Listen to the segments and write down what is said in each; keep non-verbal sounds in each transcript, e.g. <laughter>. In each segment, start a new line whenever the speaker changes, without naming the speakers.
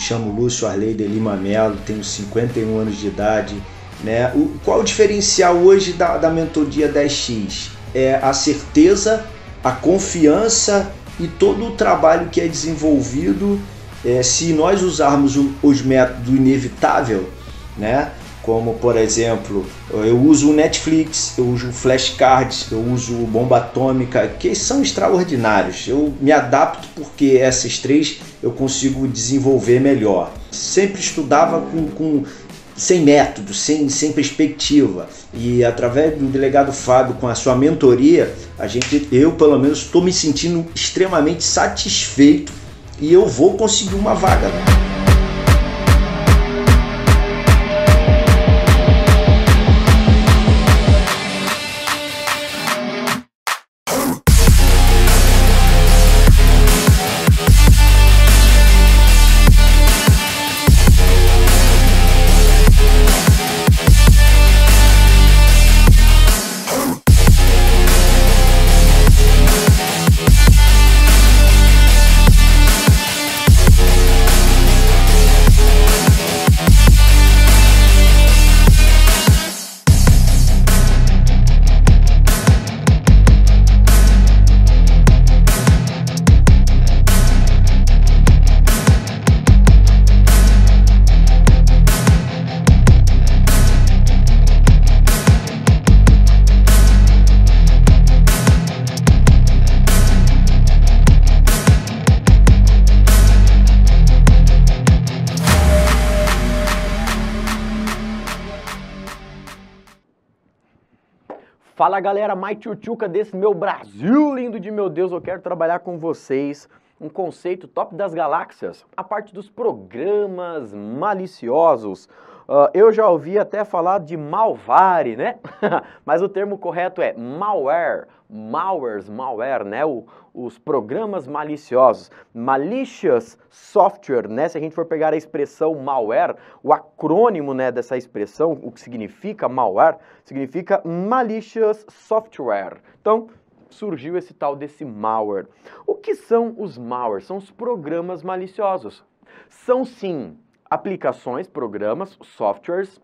Me chamo Lúcio Arley de Lima Melo, tenho 51 anos de idade. Né? O, qual o diferencial hoje da, da mentoria 10x? É a certeza, a confiança e todo o trabalho que é desenvolvido. É, se nós usarmos o, os métodos inevitável, né? como por exemplo, eu uso o Netflix, eu uso o flashcards, eu uso o bomba atômica, que são extraordinários. Eu me adapto porque essas três eu consigo desenvolver melhor. Sempre estudava com, com sem método, sem, sem perspectiva. E através do delegado Fábio, com a sua mentoria, a gente, eu pelo menos estou me sentindo extremamente satisfeito e eu vou conseguir uma vaga. Fala galera, mais tchutchuca desse meu Brasil lindo de meu Deus, eu quero trabalhar com vocês um conceito top das galáxias, a parte dos programas maliciosos, Uh, eu já ouvi até falar de malvare, né? <laughs> Mas o termo correto é malware, malwares, malware, né? O, os programas maliciosos, malicious software, né? Se a gente for pegar a expressão malware, o acrônimo, né, dessa expressão, o que significa malware, significa malicious software. Então, surgiu esse tal desse malware. O que são os malwares? São os programas maliciosos. São sim aplicações, programas, softwares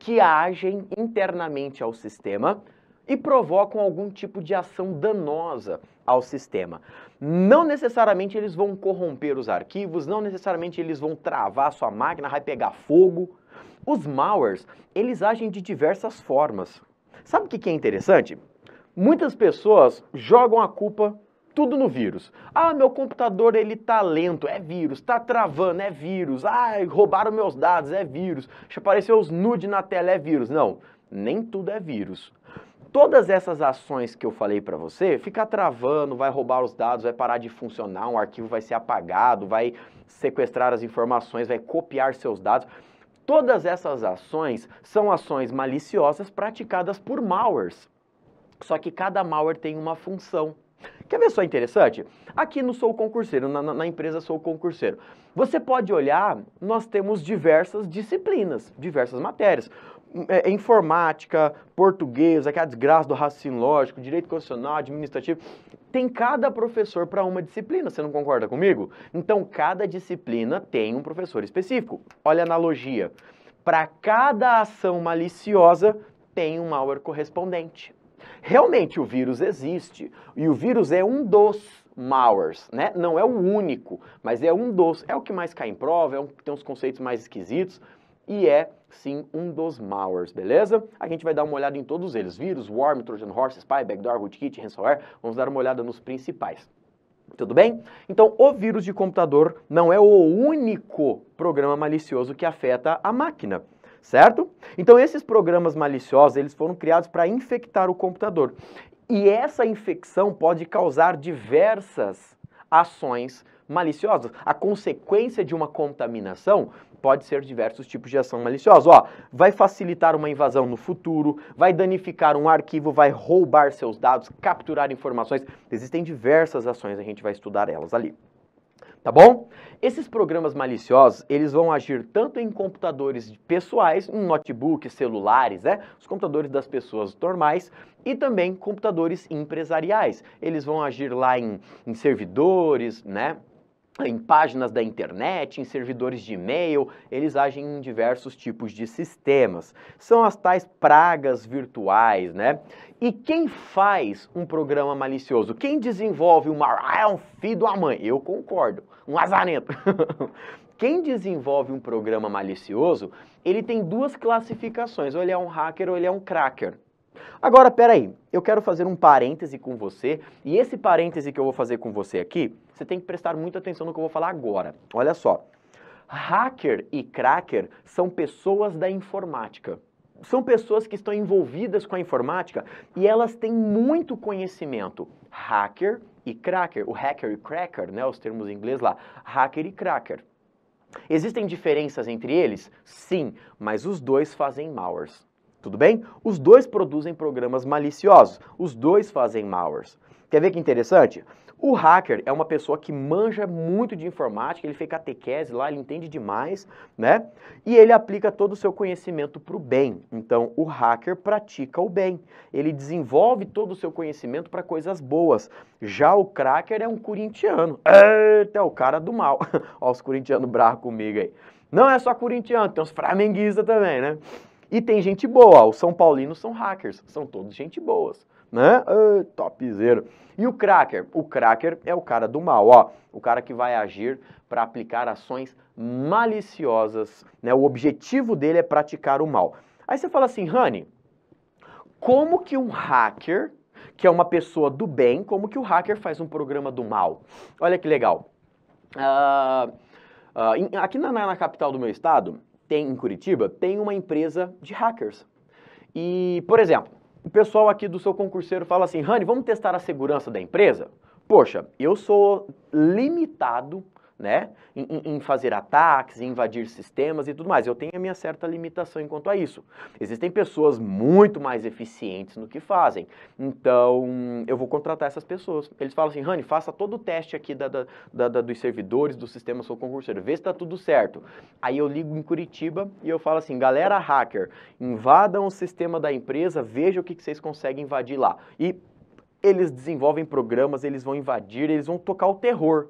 que agem internamente ao sistema e provocam algum tipo de ação danosa ao sistema. Não necessariamente eles vão corromper os arquivos, não necessariamente eles vão travar sua máquina, vai pegar fogo. Os malwares, eles agem de diversas formas. Sabe o que é interessante? Muitas pessoas jogam a culpa tudo no vírus. Ah, meu computador ele tá lento, é vírus, tá travando, é vírus. Ah, roubaram meus dados, é vírus. aparecer os nude na tela, é vírus. Não, nem tudo é vírus. Todas essas ações que eu falei para você, ficar travando, vai roubar os dados, vai parar de funcionar, um arquivo vai ser apagado, vai sequestrar as informações, vai copiar seus dados. Todas essas ações são ações maliciosas praticadas por malwares. Só que cada malware tem uma função. Quer ver só interessante? Aqui no Sou Concurseiro, na, na, empresa Sou Concurseiro, você pode olhar, nós temos diversas disciplinas, diversas matérias. Hum, é, é, informática, português, aquela desgraça do raciocínio lógico, direito constitucional, administrativo. Tem cada professor para uma disciplina, você não concorda comigo? Então, cada disciplina tem um professor específico. Olha a analogia. Para cada ação maliciosa, tem um malware correspondente. Realmente o vírus existe e o vírus é um dos malwares, né? Não é o único, mas é um dos, é o que mais cai em prova, é um que tem uns conceitos mais esquisitos e é sim um dos malwares, beleza? A gente vai dar uma olhada em todos eles: vírus, worm, trojan horse, spy, backdoor, rootkit, ransomware. Vamos dar uma olhada nos principais. Tudo bem? Então, o vírus de computador não é o único programa malicioso que afeta a máquina certo? Então esses programas maliciosos, eles foram criados para infectar o computador. E essa infecção pode causar diversas ações maliciosas. A consequência de uma contaminação pode ser diversos tipos de ação maliciosa. Ó, vai facilitar uma invasão no futuro, vai danificar um arquivo, vai roubar seus dados, capturar informações. Existem diversas ações, a gente vai estudar elas ali tá bom? Esses programas maliciosos, eles vão agir tanto em computadores pessoais, em notebooks, celulares, né? Os computadores das pessoas normais e também computadores empresariais. Eles vão agir lá em, em servidores, né? em páginas da internet, em servidores de e-mail, eles agem em diversos tipos de sistemas. São as tais pragas virtuais, né? E quem faz um programa malicioso? Quem desenvolve uma... Ah, é um filho de uma mãe. Eu concordo. Um azarento. <laughs> quem desenvolve um programa malicioso, ele tem duas classificações. Ou ele é um hacker ou ele é um cracker. Agora, peraí, eu quero fazer um parêntese com você, e esse parêntese que eu vou fazer com você aqui, você tem que prestar muita atenção no que eu vou falar agora. Olha só. Hacker e cracker são pessoas da informática. São pessoas que estão envolvidas com a informática e elas têm muito conhecimento. Hacker e cracker, o hacker e cracker, né, os termos em inglês lá, hacker e cracker. Existem diferenças entre eles? Sim, mas os dois fazem malwares. Tudo bem? Os dois produzem programas maliciosos, os dois fazem malwares. Quer ver que interessante? O hacker é uma pessoa que manja muito de informática, ele fez catequese lá, ele entende demais, né? E ele aplica todo o seu conhecimento para o bem. Então, o hacker pratica o bem. Ele desenvolve todo o seu conhecimento para coisas boas. Já o cracker é um corintiano. Eita, é o cara do mal. Olha <laughs> os corintianos bravos comigo aí. Não é só corintiano, tem uns flamenguistas também, né? E tem gente boa, os São Paulinos são hackers, são todos gente boas, né? Uh, E o cracker? O cracker é o cara do mal, ó, o cara que vai agir para aplicar ações maliciosas, né? O objetivo dele é praticar o mal. Aí você fala assim, Rani, como que um hacker, que é uma pessoa do bem, como que o hacker faz um programa do mal? Olha que legal. Uh, uh, aqui na, na capital do meu estado, tem em Curitiba, tem uma empresa de hackers. E, por exemplo, o pessoal aqui do seu concurseiro fala assim, Rani, vamos testar a segurança da empresa? Poxa, eu sou limitado né? Em, em, fazer ataques, em invadir sistemas e tudo mais. Eu tenho a minha certa limitação quanto a isso. Existem pessoas muito mais eficientes no que fazem. Então, eu vou contratar essas pessoas. Eles falam assim, Rani, faça todo o teste aqui da, da, da, da dos servidores, do sistema sou concurseiro, vê se está tudo certo. Aí eu ligo em Curitiba e eu falo assim, galera hacker, invadam o sistema da empresa, veja o que, que vocês conseguem invadir lá. E eles desenvolvem programas, eles vão invadir, eles vão tocar o terror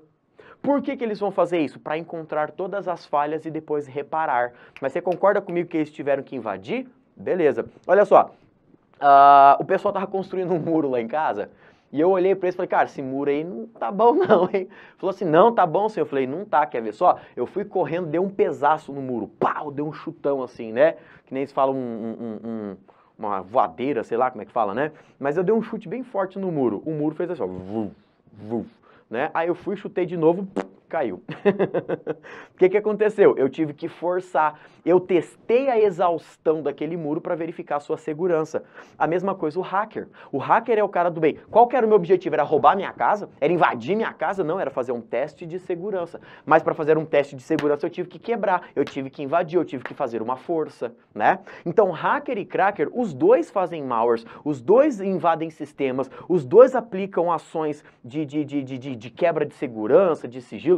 por que, que eles vão fazer isso? Para encontrar todas as falhas e depois reparar. Mas você concorda comigo que eles tiveram que invadir? Beleza. Olha só, uh, o pessoal tava construindo um muro lá em casa. E eu olhei para ele e falei, cara, esse muro aí não tá bom <laughs> não, hein? Falou assim, não, tá bom, senhor. Eu falei, não tá, quer ver só? Eu fui correndo, dei um pesaço no muro. Pau, deu um chutão assim, né? Que nem eles falam um, um, um, uma voadeira, sei lá como é que fala, né? Mas eu dei um chute bem forte no muro. O muro fez assim, ó. Vuf, né? Aí eu fui, chutei de novo, caiu. <laughs> O que, que aconteceu? Eu tive que forçar. Eu testei a exaustão daquele muro para verificar a sua segurança. A mesma coisa o hacker. O hacker é o cara do bem. Qual era o meu objetivo? Era roubar minha casa? Era invadir minha casa? Não, era fazer um teste de segurança. Mas para fazer um teste de segurança eu tive que quebrar, eu tive que invadir, eu tive que fazer uma força, né? Então, hacker e cracker, os dois fazem malwares, os dois invadem sistemas, os dois aplicam ações de, de, de, de, de quebra de segurança, de sigilo,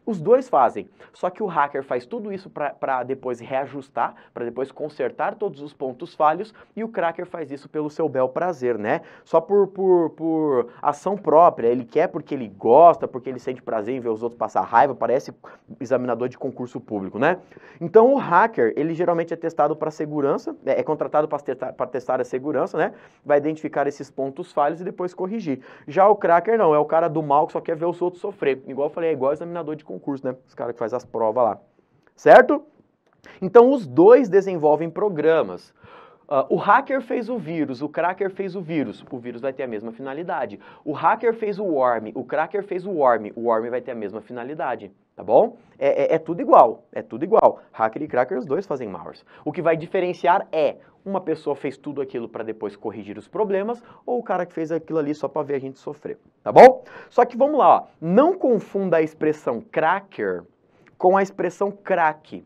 Os dois fazem. Só que o hacker faz tudo isso para depois reajustar, para depois consertar todos os pontos falhos, e o cracker faz isso pelo seu bel prazer, né? Só por, por, por ação própria. Ele quer porque ele gosta, porque ele sente prazer em ver os outros passar raiva, parece examinador de concurso público, né? Então o hacker, ele geralmente é testado para segurança, é, é contratado para testar, testar a segurança, né? Vai identificar esses pontos falhos e depois corrigir. Já o cracker não, é o cara do mal que só quer ver os outros sofrer. Igual eu falei, é igual examinador de concurso concurso, né? Os caras que fazem as provas lá. Certo? Então, os dois desenvolvem programas. Uh, o hacker fez o vírus, o cracker fez o vírus, o vírus vai ter a mesma finalidade. O hacker fez o worm, o cracker fez o worm, o worm vai ter a mesma finalidade, tá bom? É, é, é tudo igual, é tudo igual. Hacker e cracker, os dois fazem malwares. O que vai diferenciar é uma pessoa fez tudo aquilo para depois corrigir os problemas ou o cara que fez aquilo ali só para ver a gente sofrer, tá bom? Só que vamos lá, ó. não confunda a expressão cracker com a expressão craque.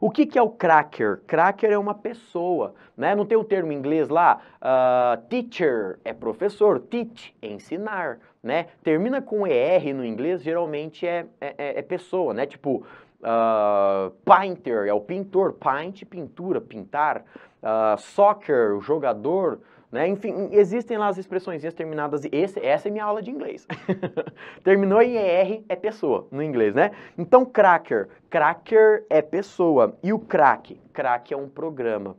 O que, que é o cracker? Cracker é uma pessoa, né? Não tem o termo em inglês lá? Uh, teacher é professor, teach é ensinar, né? Termina com ER no inglês, geralmente é, é, é, é pessoa, né? Tipo, uh, painter é o pintor, paint, pintura, pintar. Uh, soccer, o jogador, né? Enfim, existem lá as expressões terminadas esse, essa é minha aula de inglês. <laughs> Terminou em ER é pessoa no inglês, né? Então, cracker. Cracker é pessoa. E o crack? Crack é um programa.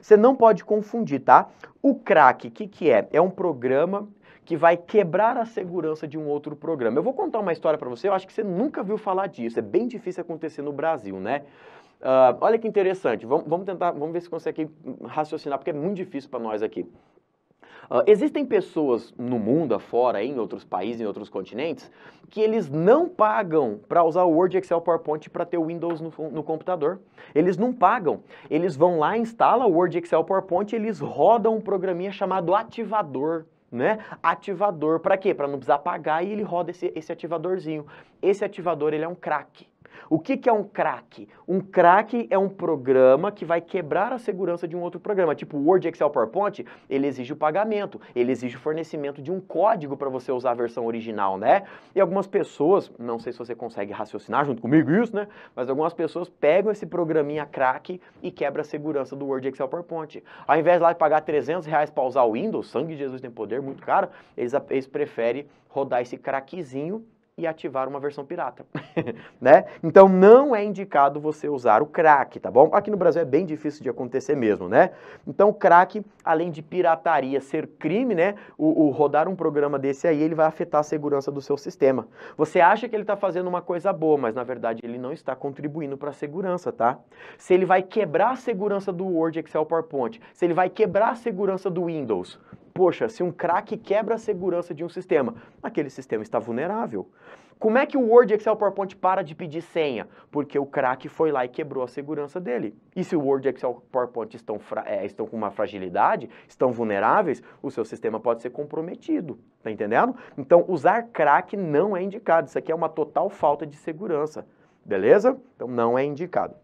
Você não pode confundir, tá? O crack, o que, que é? É um programa que vai quebrar a segurança de um outro programa. Eu vou contar uma história para você, eu acho que você nunca viu falar disso. É bem difícil acontecer no Brasil, né? Uh, olha que interessante, vamos, vamos tentar, vamos ver se consegue raciocinar, porque é muito difícil para nós aqui. Ah, existem pessoas no mundo afora, em outros países, em outros continentes, que eles não pagam para usar o Word, Excel, PowerPoint para ter o Windows no, no, computador. Eles não pagam. Eles vão lá, instalam o Word, Excel, PowerPoint, eles rodam um programinha chamado ativador. Né? Ativador. Para quê? Para não precisar pagar e ele roda esse, esse ativadorzinho. Esse ativador ele é um craque. O que, que é um crack? Um crack é um programa que vai quebrar a segurança de um outro programa. Tipo Word, Excel, PowerPoint, ele exige o pagamento, ele exige o fornecimento de um código para você usar a versão original, né? E algumas pessoas, não sei se você consegue raciocinar junto comigo isso, né? Mas algumas pessoas pegam esse programinha crack e quebra a segurança do Word, Excel, PowerPoint. Ao invés de lá de pagar 300 reais para usar o Windows, sangue de Jesus tem poder, muito caro, eles, eles preferem rodar esse craquezinho e ativar uma versão pirata, <laughs> né? Então não é indicado você usar o crack, tá bom? Aqui no Brasil é bem difícil de acontecer mesmo, né? Então crack, além de pirataria ser crime, né? O, o rodar um programa desse aí, ele vai afetar a segurança do seu sistema. Você acha que ele está fazendo uma coisa boa, mas na verdade ele não está contribuindo para a segurança, tá? Se ele vai quebrar a segurança do Word, Excel, PowerPoint, se ele vai quebrar a segurança do Windows, poxa, se um crack quebra a segurança de um sistema, aquele sistema está vulnerável. Como é que o Word, Excel, PowerPoint para de pedir senha? Porque o crack foi lá e quebrou a segurança dele. E se o Word, Excel, PowerPoint estão, é, estão com uma fragilidade, estão vulneráveis, o seu sistema pode ser comprometido. Tá entendendo? Então, usar crack não é indicado. Isso aqui é uma total falta de segurança. Beleza? Então, não é indicado.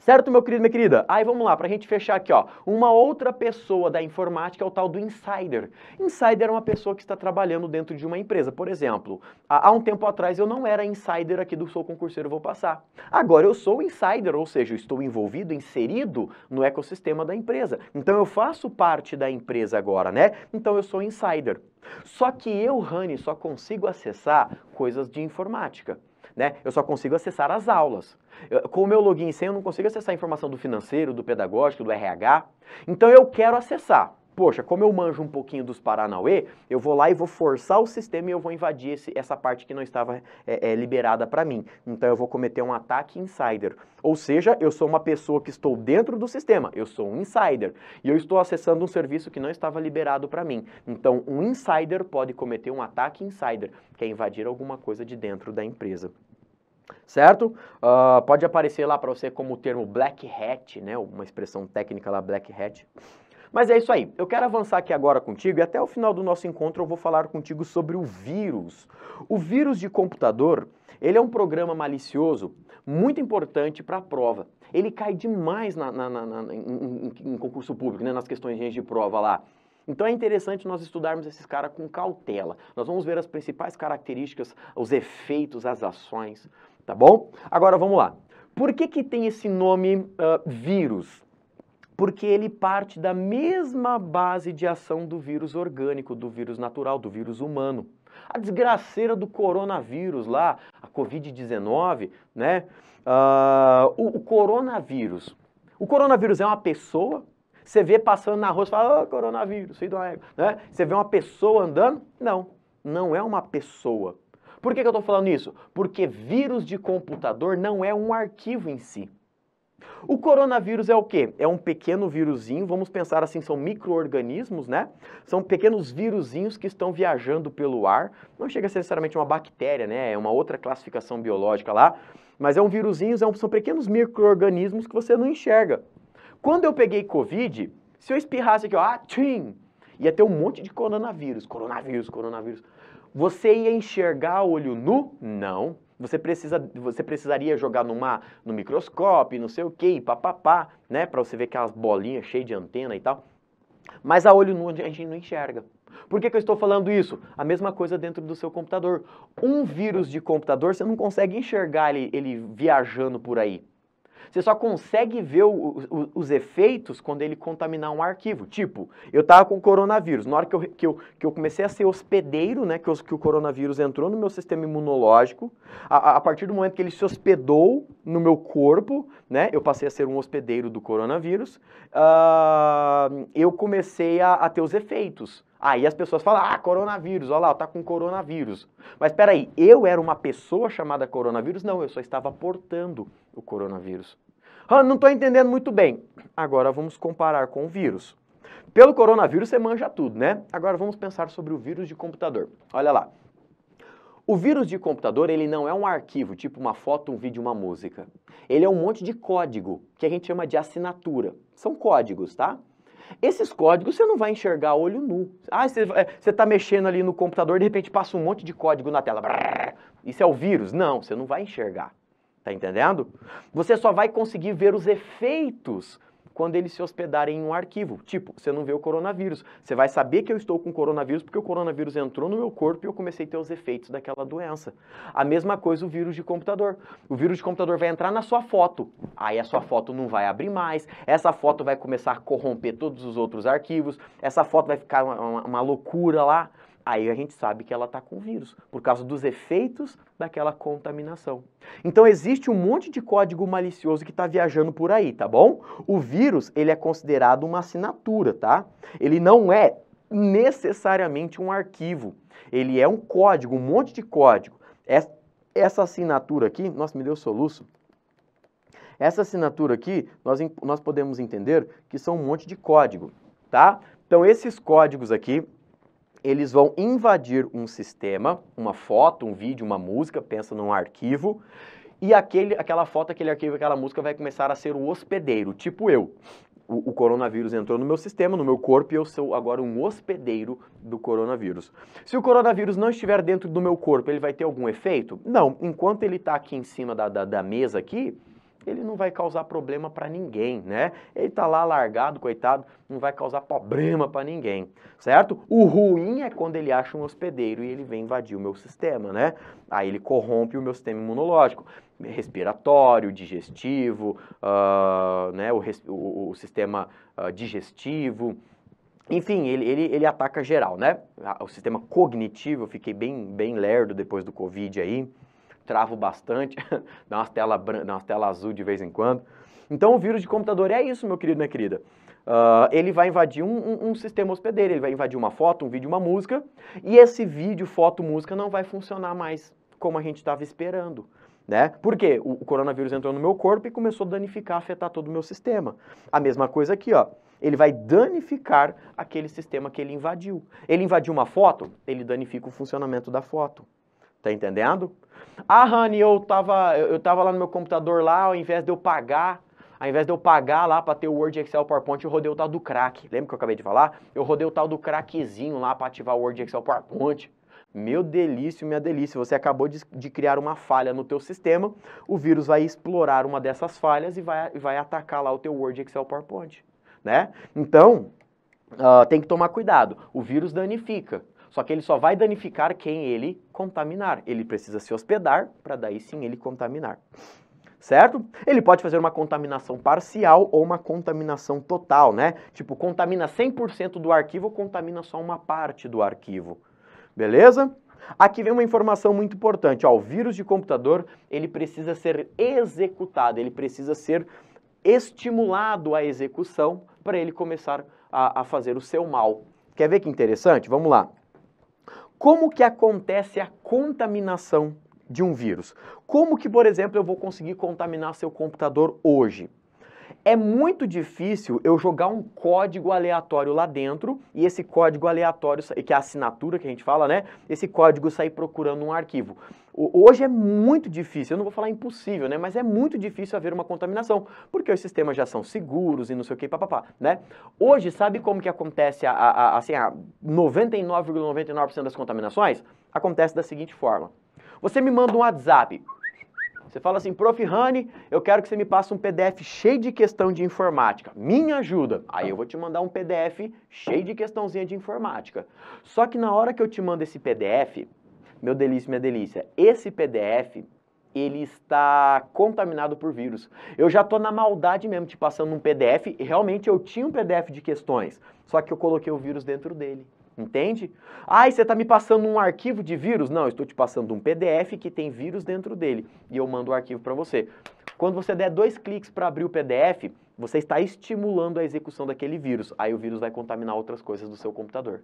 Certo, meu querido, minha querida? Aí vamos lá, para a gente fechar aqui, ó. Uma outra pessoa da informática é o tal do insider. Insider é uma pessoa que está trabalhando dentro de uma empresa. Por exemplo, há um tempo atrás eu não era insider aqui do Sou Concurseiro Vou Passar. Agora eu sou insider, ou seja, eu estou envolvido, inserido no ecossistema da empresa. Então eu faço parte da empresa agora, né? Então eu sou insider. Só que eu, Rani, só consigo acessar coisas de informática né? Eu só consigo acessar as aulas. Eu, com o meu login e senha eu não consigo acessar a informação do financeiro, do pedagógico, do RH. Então eu quero acessar poxa, como eu manjo um pouquinho dos Paranauê, eu vou lá e vou forçar o sistema e eu vou invadir esse, essa parte que não estava é, é, liberada para mim. Então eu vou cometer um ataque insider. Ou seja, eu sou uma pessoa que estou dentro do sistema, eu sou um insider. E eu estou acessando um serviço que não estava liberado para mim. Então um insider pode cometer um ataque insider, que é invadir alguma coisa de dentro da empresa certo? Uh, pode aparecer lá para você como o termo black hat, né? Uma expressão técnica lá, black hat. Mas é isso aí. Eu quero avançar aqui agora contigo e até o final do nosso encontro eu vou falar contigo sobre o vírus. O vírus de computador, ele é um programa malicioso muito importante para a prova. Ele cai demais na, na, na, em, em, em, concurso público, né, nas questões de prova lá. Então é interessante nós estudarmos esses caras com cautela. Nós vamos ver as principais características, os efeitos, as ações, tá bom? Agora vamos lá. Por que, que tem esse nome uh, vírus? porque ele parte da mesma base de ação do vírus orgânico, do vírus natural, do vírus humano. A desgraceira do coronavírus lá, a Covid-19, né? Uh, o, o, coronavírus. O coronavírus é uma pessoa, você vê passando na rua, e fala, oh, coronavírus, filho do ar? né? Você vê uma pessoa andando? Não, não é uma pessoa. Por que, que eu estou falando isso? Porque vírus de computador não é um arquivo em si. O coronavírus é o quê? É um pequeno vírusinho, vamos pensar assim, são micro-organismos, né? São pequenos vírusinhos que estão viajando pelo ar. Não chega a ser necessariamente uma bactéria, né? É uma outra classificação biológica lá. Mas é um vírusinho, são pequenos micro-organismos que você não enxerga. Quando eu peguei Covid, se eu espirrasse aqui, ó, ah, tchim, ia ter um monte de coronavírus, coronavírus, coronavírus. Você ia enxergar olho nu? Não. Você, precisa, você precisaria jogar numa, no microscópio, não sei o que, papapá, né? Para você ver aquelas é bolinhas cheias de antena e tal. Mas a olho nu a gente não enxerga. Por que, que eu estou falando isso? A mesma coisa dentro do seu computador. Um vírus de computador, você não consegue enxergar ele, ele viajando por aí. Você só consegue ver o, o, os efeitos quando ele contaminar um arquivo. Tipo, eu estava com coronavírus. Na hora que eu, que eu, que eu comecei a ser hospedeiro, né, que, eu, que o coronavírus entrou no meu sistema imunológico, a, a partir do momento que ele se hospedou no meu corpo, né, eu passei a ser um hospedeiro do coronavírus, uh, eu comecei a, a ter os efeitos. Aí as pessoas falam, ah, coronavírus, olha lá, tá com coronavírus. Mas peraí, eu era uma pessoa chamada coronavírus? Não, eu só estava portando o coronavírus. Ah, não estou entendendo muito bem. Agora vamos comparar com o vírus. Pelo coronavírus você manja tudo, né? Agora vamos pensar sobre o vírus de computador. Olha lá. O vírus de computador, ele não é um arquivo, tipo uma foto, um vídeo, uma música. Ele é um monte de código, que a gente chama de assinatura. São códigos, tá? Esses códigos você não vai enxergar olho nu. Ah, você está mexendo ali no computador, de repente passa um monte de código na tela. isso é o vírus? Não, você não vai enxergar. Tá entendendo? Você só vai conseguir ver os efeitos quando eles se hospedarem em um arquivo. Tipo, você não vê o coronavírus. Você vai saber que eu estou com coronavírus porque o coronavírus entrou no meu corpo e eu comecei a ter os efeitos daquela doença. A mesma coisa o vírus de computador. O vírus de computador vai entrar na sua foto. Aí a sua foto não vai abrir mais. Essa foto vai começar a corromper todos os outros arquivos. Essa foto vai ficar uma, uma loucura lá. Aí a gente sabe que ela está com vírus, por causa dos efeitos daquela contaminação. Então existe um monte de código malicioso que está viajando por aí, tá bom? O vírus, ele é considerado uma assinatura, tá? Ele não é necessariamente um arquivo. Ele é um código, um monte de código. Essa assinatura aqui, nossa, me deu soluço. Essa assinatura aqui, nós, nós podemos entender que são um monte de código, tá? Então, esses códigos aqui, eles vão invadir um sistema, uma foto, um vídeo, uma música, pensa num arquivo, e aquele, aquela foto, aquele arquivo, aquela música vai começar a ser o hospedeiro, tipo eu. O, o, coronavírus entrou no meu sistema, no meu corpo, e eu sou agora um hospedeiro do coronavírus. Se o coronavírus não estiver dentro do meu corpo, ele vai ter algum efeito? Não. Enquanto ele está aqui em cima da, da, da mesa aqui, ele não vai causar problema para ninguém, né? Ele está lá largado, coitado, não vai causar problema para ninguém, certo? O ruim é quando ele acha um hospedeiro e ele vem invadir o meu sistema, né? Aí ele corrompe o meu sistema imunológico, respiratório, digestivo, uh, né? O, o, o sistema uh, digestivo, enfim, ele, ele, ele ataca geral, né? O sistema cognitivo, eu fiquei bem, bem lerdo depois do Covid aí travo bastante, <laughs> dá umas telas tela, tela azul de vez em quando. Então o vírus de computador é isso, meu querido, minha querida. Uh, ele vai invadir um, um, um, sistema hospedeiro, ele vai invadir uma foto, um vídeo, uma música, e esse vídeo, foto, música não vai funcionar mais como a gente estava esperando. Né? Por quê? O, o coronavírus entrou no meu corpo e começou a danificar, afetar todo o meu sistema. A mesma coisa aqui, ó ele vai danificar aquele sistema que ele invadiu. Ele invadiu uma foto, ele danifica o funcionamento da foto. Tá entendendo? Ah, Rani, eu tava, eu tava lá no meu computador lá, ao invés de eu pagar, ao invés de eu pagar lá para ter o Word, Excel, PowerPoint, eu rodei o tal do crack. Lembra que eu acabei de falar? Eu rodei o tal do crackzinho lá para ativar o Word, Excel, PowerPoint. Meu delício, minha delícia, você acabou de, de, criar uma falha no teu sistema, o vírus vai explorar uma dessas falhas e vai, vai atacar lá o teu Word, Excel, PowerPoint, né? Então, uh, tem que tomar cuidado, o vírus danifica. Só que ele só vai danificar quem ele contaminar. Ele precisa se hospedar para daí sim ele contaminar. Certo? Ele pode fazer uma contaminação parcial ou uma contaminação total, né? Tipo, contamina 100% do arquivo ou contamina só uma parte do arquivo. Beleza? Aqui vem uma informação muito importante. Ó, o vírus de computador ele precisa ser executado, ele precisa ser estimulado à execução para ele começar a, a fazer o seu mal. Quer ver que interessante? Vamos lá. Como que acontece a contaminação de um vírus? Como que, por exemplo, eu vou conseguir contaminar seu computador hoje? É muito difícil eu jogar um código aleatório lá dentro e esse código aleatório, que é a assinatura que a gente fala, né? Esse código sair procurando um arquivo. Hoje é muito difícil, eu não vou falar impossível, né? Mas é muito difícil haver uma contaminação, porque os sistemas já são seguros e não sei o que, papapá, né? Hoje, sabe como que acontece a, a, a assim, 99,99% ,99 das contaminações? Acontece da seguinte forma. Você me manda um WhatsApp, você fala assim, prof. Rani, eu quero que você me passe um PDF cheio de questão de informática. Minha ajuda. Aí eu vou te mandar um PDF cheio de questãozinha de informática. Só que na hora que eu te mando esse PDF, meu delícia, minha delícia, esse PDF, ele está contaminado por vírus. Eu já estou na maldade mesmo te passando um PDF, e realmente eu tinha um PDF de questões, só que eu coloquei o vírus dentro dele. Entende? Ah, você está me passando um arquivo de vírus? Não, estou te passando um PDF que tem vírus dentro dele e eu mando o arquivo para você. Quando você der dois cliques para abrir o PDF, você está estimulando a execução daquele vírus. Aí o vírus vai contaminar outras coisas do seu computador.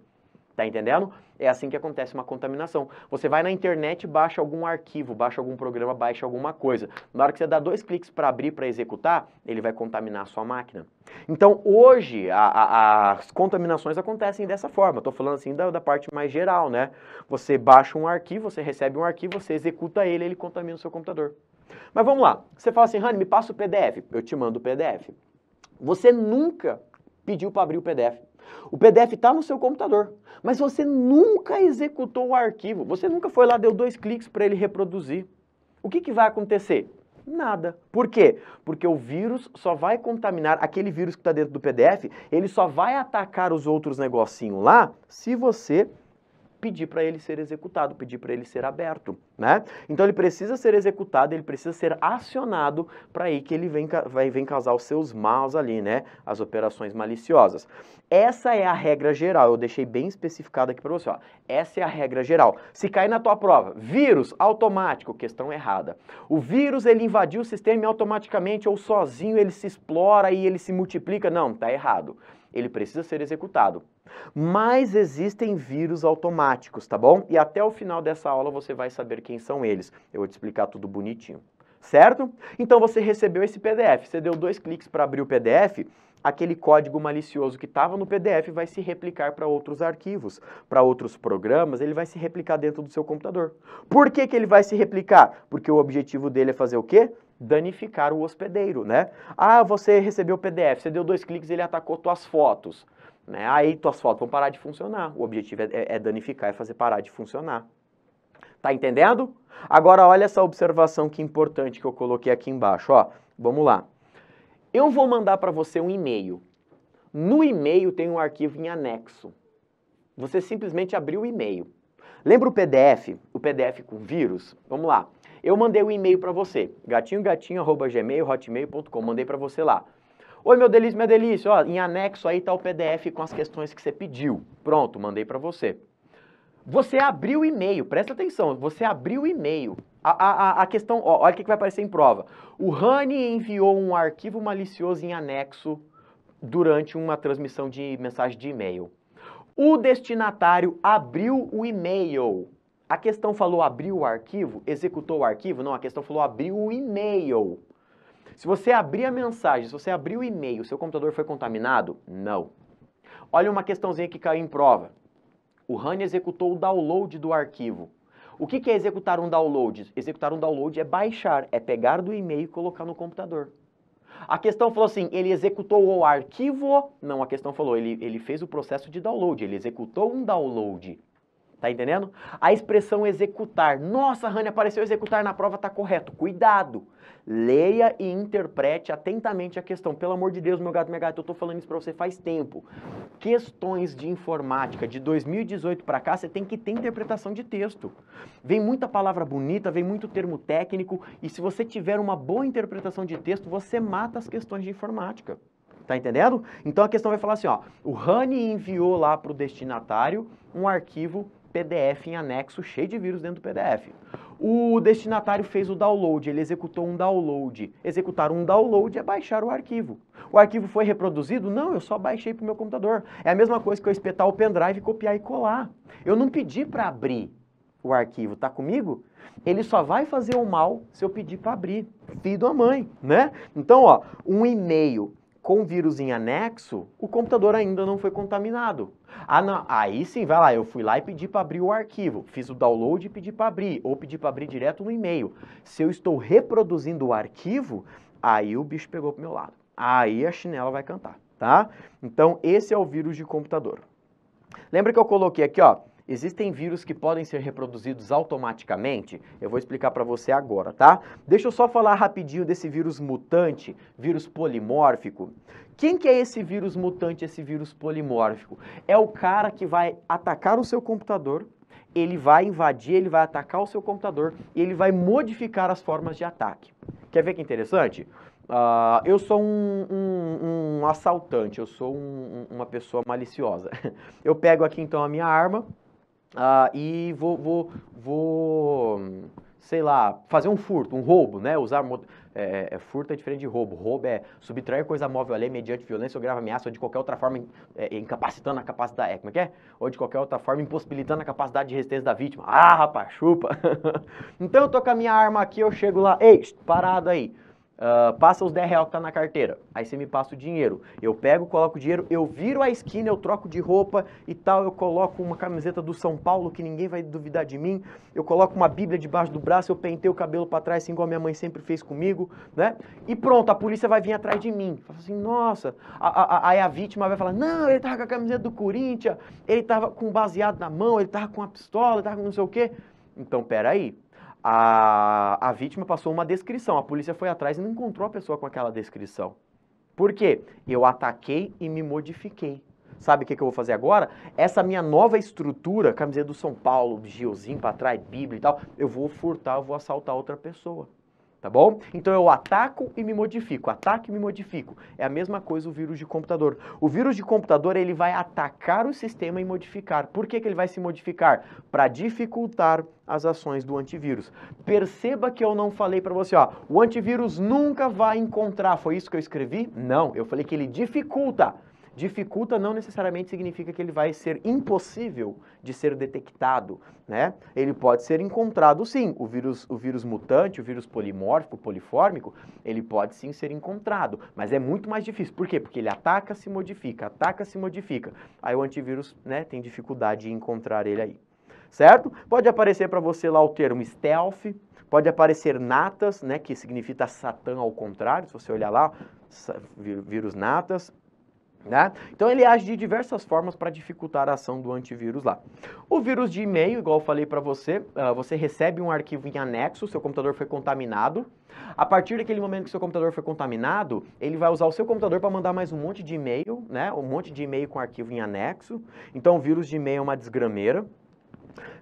Tá entendendo? É assim que acontece uma contaminação. Você vai na internet, baixa algum arquivo, baixa algum programa, baixa alguma coisa. Na hora que você dá dois cliques para abrir, para executar, ele vai contaminar a sua máquina. Então, hoje, a, a, as contaminações acontecem dessa forma. Estou falando assim da, da parte mais geral, né? Você baixa um arquivo, você recebe um arquivo, você executa ele, ele contamina o seu computador. Mas vamos lá. Você fala assim, Rani, me passa o PDF. Eu te mando o PDF. Você nunca pediu para abrir o PDF. O PDF está no seu computador, mas você nunca executou o arquivo, você nunca foi lá, deu dois cliques para ele reproduzir. O que, que vai acontecer? Nada. Por quê? Porque o vírus só vai contaminar, aquele vírus que está dentro do PDF, ele só vai atacar os outros negocinhos lá se você pedir para ele ser executado, pedir para ele ser aberto, né? Então ele precisa ser executado, ele precisa ser acionado para aí que ele vem, vai, vem causar os seus maus ali, né? As operações maliciosas. Essa é a regra geral, eu deixei bem especificado aqui para você, ó. Essa é a regra geral. Se cair na tua prova, vírus automático, questão errada. O vírus, ele invadiu o sistema e automaticamente ou sozinho ele se explora e ele se multiplica, não, tá errado ele precisa ser executado. Mas existem vírus automáticos, tá bom? E até o final dessa aula você vai saber quem são eles. Eu vou te explicar tudo bonitinho, certo? Então você recebeu esse PDF, você deu dois cliques para abrir o PDF, aquele código malicioso que estava no PDF vai se replicar para outros arquivos, para outros programas, ele vai se replicar dentro do seu computador. Por que, que ele vai se replicar? Porque o objetivo dele é fazer o quê? danificar o hospedeiro, né? Ah, você recebeu o PDF, você deu dois cliques e ele atacou tuas fotos. Né? Aí tuas fotos vão parar de funcionar. O objetivo é, é, é danificar, é fazer parar de funcionar. Tá entendendo? Agora olha essa observação que importante que eu coloquei aqui embaixo, ó. Vamos lá. Eu vou mandar para você um e-mail. No e-mail tem um arquivo em anexo. Você simplesmente abriu o e-mail. Lembra o PDF? O PDF com vírus? Vamos lá. Eu mandei um e-mail para você, gatinhogatinho.gmail.com, mandei para você lá. Oi, meu delícia, minha delícia, ó, em anexo aí está o PDF com as questões que você pediu. Pronto, mandei para você. Você abriu o e-mail, presta atenção, você abriu o e-mail. A, a, a questão, ó, olha o que, que vai aparecer em prova. O Rani enviou um arquivo malicioso em anexo durante uma transmissão de mensagem de e-mail. O destinatário abriu o e-mail a questão falou abriu o arquivo, executou o arquivo? Não, a questão falou abriu o e-mail. Se você abrir a mensagem, se você abrir o e-mail, seu computador foi contaminado? Não. Olha uma questãozinha que caiu em prova. O Rani executou o download do arquivo. O que é executar um download? Executar um download é baixar, é pegar do e-mail e colocar no computador. A questão falou assim, ele executou o arquivo? Não, a questão falou, ele, ele fez o processo de download, ele executou um download. Tá entendendo? A expressão executar. Nossa, Rani, apareceu executar na prova, tá correto. Cuidado. Leia e interprete atentamente a questão. Pelo amor de Deus, meu gato, minha gata, eu tô falando isso para você faz tempo. Questões de informática de 2018 para cá, você tem que ter interpretação de texto. Vem muita palavra bonita, vem muito termo técnico, e se você tiver uma boa interpretação de texto, você mata as questões de informática. Tá entendendo? Então a questão vai falar assim, ó, o Rani enviou lá para o destinatário um arquivo PDF em anexo cheio de vírus dentro do PDF. O destinatário fez o download, ele executou um download. Executar um download é baixar o arquivo. O arquivo foi reproduzido? Não, eu só baixei para o meu computador. É a mesma coisa que eu espetar o pendrive, copiar e colar. Eu não pedi para abrir o arquivo, tá comigo? Ele só vai fazer o mal se eu pedir para abrir. Filho da mãe, né? Então, ó, um e-mail com vírus em anexo, o computador ainda não foi contaminado. Ah, não. Aí sim, vai lá, eu fui lá e pedi para abrir o arquivo, fiz o download e pedi para abrir, ou pedi para abrir direto no e-mail. Se eu estou reproduzindo o arquivo, aí o bicho pegou pro meu lado. Aí a chinela vai cantar, tá? Então, esse é o vírus de computador. Lembra que eu coloquei aqui, ó, Existem vírus que podem ser reproduzidos automaticamente? Eu vou explicar para você agora, tá? Deixa eu só falar rapidinho desse vírus mutante, vírus polimórfico. Quem que é esse vírus mutante, esse vírus polimórfico? É o cara que vai atacar o seu computador, ele vai invadir, ele vai atacar o seu computador e ele vai modificar as formas de ataque. Quer ver que interessante? Uh, eu sou um, um, um, assaltante, eu sou um, uma pessoa maliciosa. <laughs> Eu pego aqui então a minha arma, ah, e vou, vou, vou, sei lá, fazer um furto, um roubo, né? Usar é, é, furto é diferente de roubo. Roubo é subtrair coisa móvel ali mediante violência ou grave ameaça ou de qualquer outra forma é, é incapacitando a capacidade, é, como é que é? Ou de qualquer outra forma impossibilitando a capacidade de resistência da vítima. Ah, rapaz, chupa! <laughs> então eu tô com a minha arma aqui, eu chego lá, ei, parado aí. Uh, passa os 10 reais que tá na carteira. Aí você me passa o dinheiro. Eu pego, coloco o dinheiro, eu viro a esquina, eu troco de roupa e tal. Eu coloco uma camiseta do São Paulo que ninguém vai duvidar de mim. Eu coloco uma Bíblia debaixo do braço, eu pentei o cabelo para trás, assim a minha mãe sempre fez comigo, né? E pronto, a polícia vai vir atrás de mim. Fala assim, nossa. A, a, aí a vítima vai falar: não, ele tava com a camiseta do Corinthians, ele tava com baseado na mão, ele tava com a pistola, ele tava com não sei o quê. Então, peraí. aí a, a vítima passou uma descrição, a polícia foi atrás e não encontrou a pessoa com aquela descrição. Por quê? Eu ataquei e me modifiquei. Sabe o que, que, eu vou fazer agora? Essa minha nova estrutura, camiseta do São Paulo, Giozinho para trás, Bíblia e tal, eu vou furtar, eu vou assaltar outra pessoa tá bom? Então eu ataco e me modifico, ataco e me modifico. É a mesma coisa o vírus de computador. O vírus de computador, ele vai atacar o sistema e modificar. Por que, que ele vai se modificar? Para dificultar as ações do antivírus. Perceba que eu não falei para você, ó, o antivírus nunca vai encontrar, foi isso que eu escrevi? Não, eu falei que ele dificulta Dificulta não necessariamente significa que ele vai ser impossível de ser detectado, né? Ele pode ser encontrado sim, o vírus, o vírus mutante, o vírus polimórfico, polifórmico, ele pode sim ser encontrado, mas é muito mais difícil. Por quê? Porque ele ataca, se modifica, ataca, se modifica. Aí o antivírus, né, tem dificuldade em encontrar ele aí. Certo? Pode aparecer para você lá o termo stealth, Pode aparecer natas, né, que significa Satã ao contrário, se você olhar lá, vírus natas, né? Então ele age de diversas formas para dificultar a ação do antivírus lá. O vírus de e-mail, igual eu falei para você, uh, você recebe um arquivo em anexo, seu computador foi contaminado. A partir daquele momento que seu computador foi contaminado, ele vai usar o seu computador para mandar mais um monte de e-mail, né? um monte de e-mail com arquivo em anexo. Então o vírus de e-mail é uma desgrameira.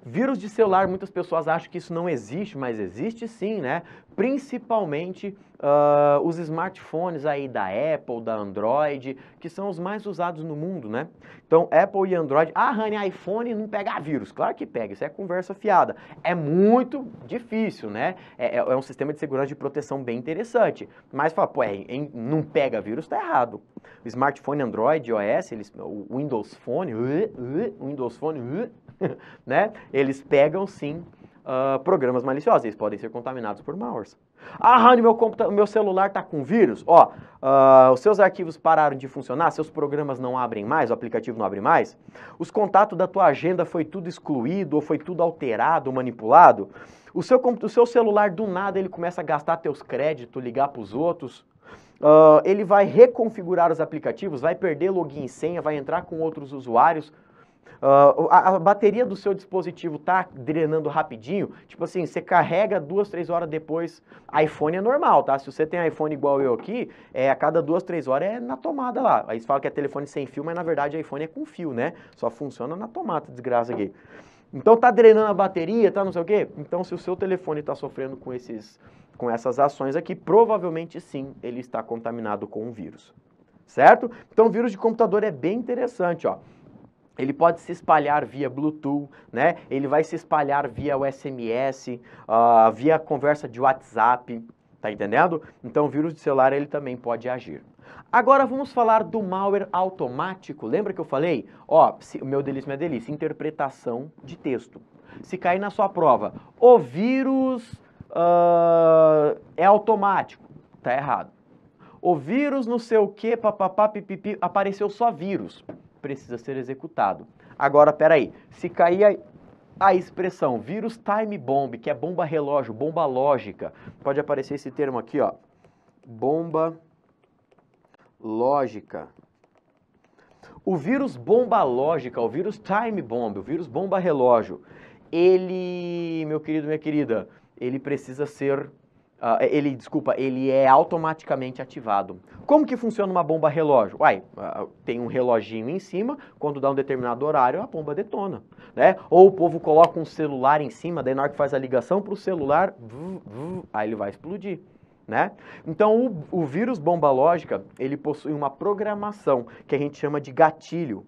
Vírus de celular, muitas pessoas acham que isso não existe, mas existe sim, né? Principalmente uh, os smartphones aí da Apple, da Android, que são os mais usados no mundo, né? Então, Apple e Android. Ah, Rani, iPhone não pega vírus. Claro que pega, isso é conversa fiada. É muito difícil, né? É, é, é um sistema de segurança de proteção bem interessante. Mas fala, pô, é, em, não pega vírus, tá errado. O smartphone Android, iOS, eles, o Windows Phone, <laughs> o Windows Phone, <laughs> né? Eles pegam sim uh, programas maliciosos, eles podem ser contaminados por malwares. Ah, Rani, meu, meu celular está com vírus. Ó, uh, os seus arquivos pararam de funcionar, seus programas não abrem mais, o aplicativo não abre mais. Os contatos da tua agenda foi tudo excluído, ou foi tudo alterado, manipulado. O seu, o seu celular, do nada, ele começa a gastar teus créditos, ligar para os outros. Uh, ele vai reconfigurar os aplicativos, vai perder login e senha, vai entrar com outros usuários. Uh, a, a, bateria do seu dispositivo tá drenando rapidinho, tipo assim, você carrega duas, três horas depois. iPhone é normal, tá? Se você tem iPhone igual eu aqui, é, a cada duas, três horas é na tomada lá. Aí você fala que é telefone sem fio, mas na verdade iPhone é com fio, né? Só funciona na tomada, desgraça aqui. Então tá drenando a bateria, tá não sei o quê? Então se o seu telefone está sofrendo com, esses, com essas ações aqui, provavelmente sim, ele está contaminado com um vírus. Certo? Então vírus de computador é bem interessante, ó ele pode se espalhar via Bluetooth, né? Ele vai se espalhar via o SMS, uh, ah, via conversa de WhatsApp, tá entendendo? Então o vírus de celular ele também pode agir. Agora vamos falar do malware automático. Lembra que eu falei? Ó, o meu delícia, é delícia, interpretação de texto. Se cair na sua prova, o vírus uh, é automático, tá errado. O vírus não sei o que, papapá, pipipi, apareceu só vírus precisa ser executado. Agora, peraí, se cair a, a expressão vírus time bomb, que é bomba relógio, bomba lógica, pode aparecer esse termo aqui, ó, bomba lógica. O vírus bomba lógica, o vírus time bomb, o vírus bomba relógio, ele, meu querido, minha querida, ele precisa ser Uh, ele, desculpa, ele é automaticamente ativado. Como que funciona uma bomba relógio? Uai, uh, tem um reloginho em cima, quando dá um determinado horário, a bomba detona, né? Ou o povo coloca um celular em cima, daí na hora que faz a ligação para o celular, aí ele vai explodir. Né? Então, o, o vírus bomba lógica, ele possui uma programação que a gente chama de gatilho.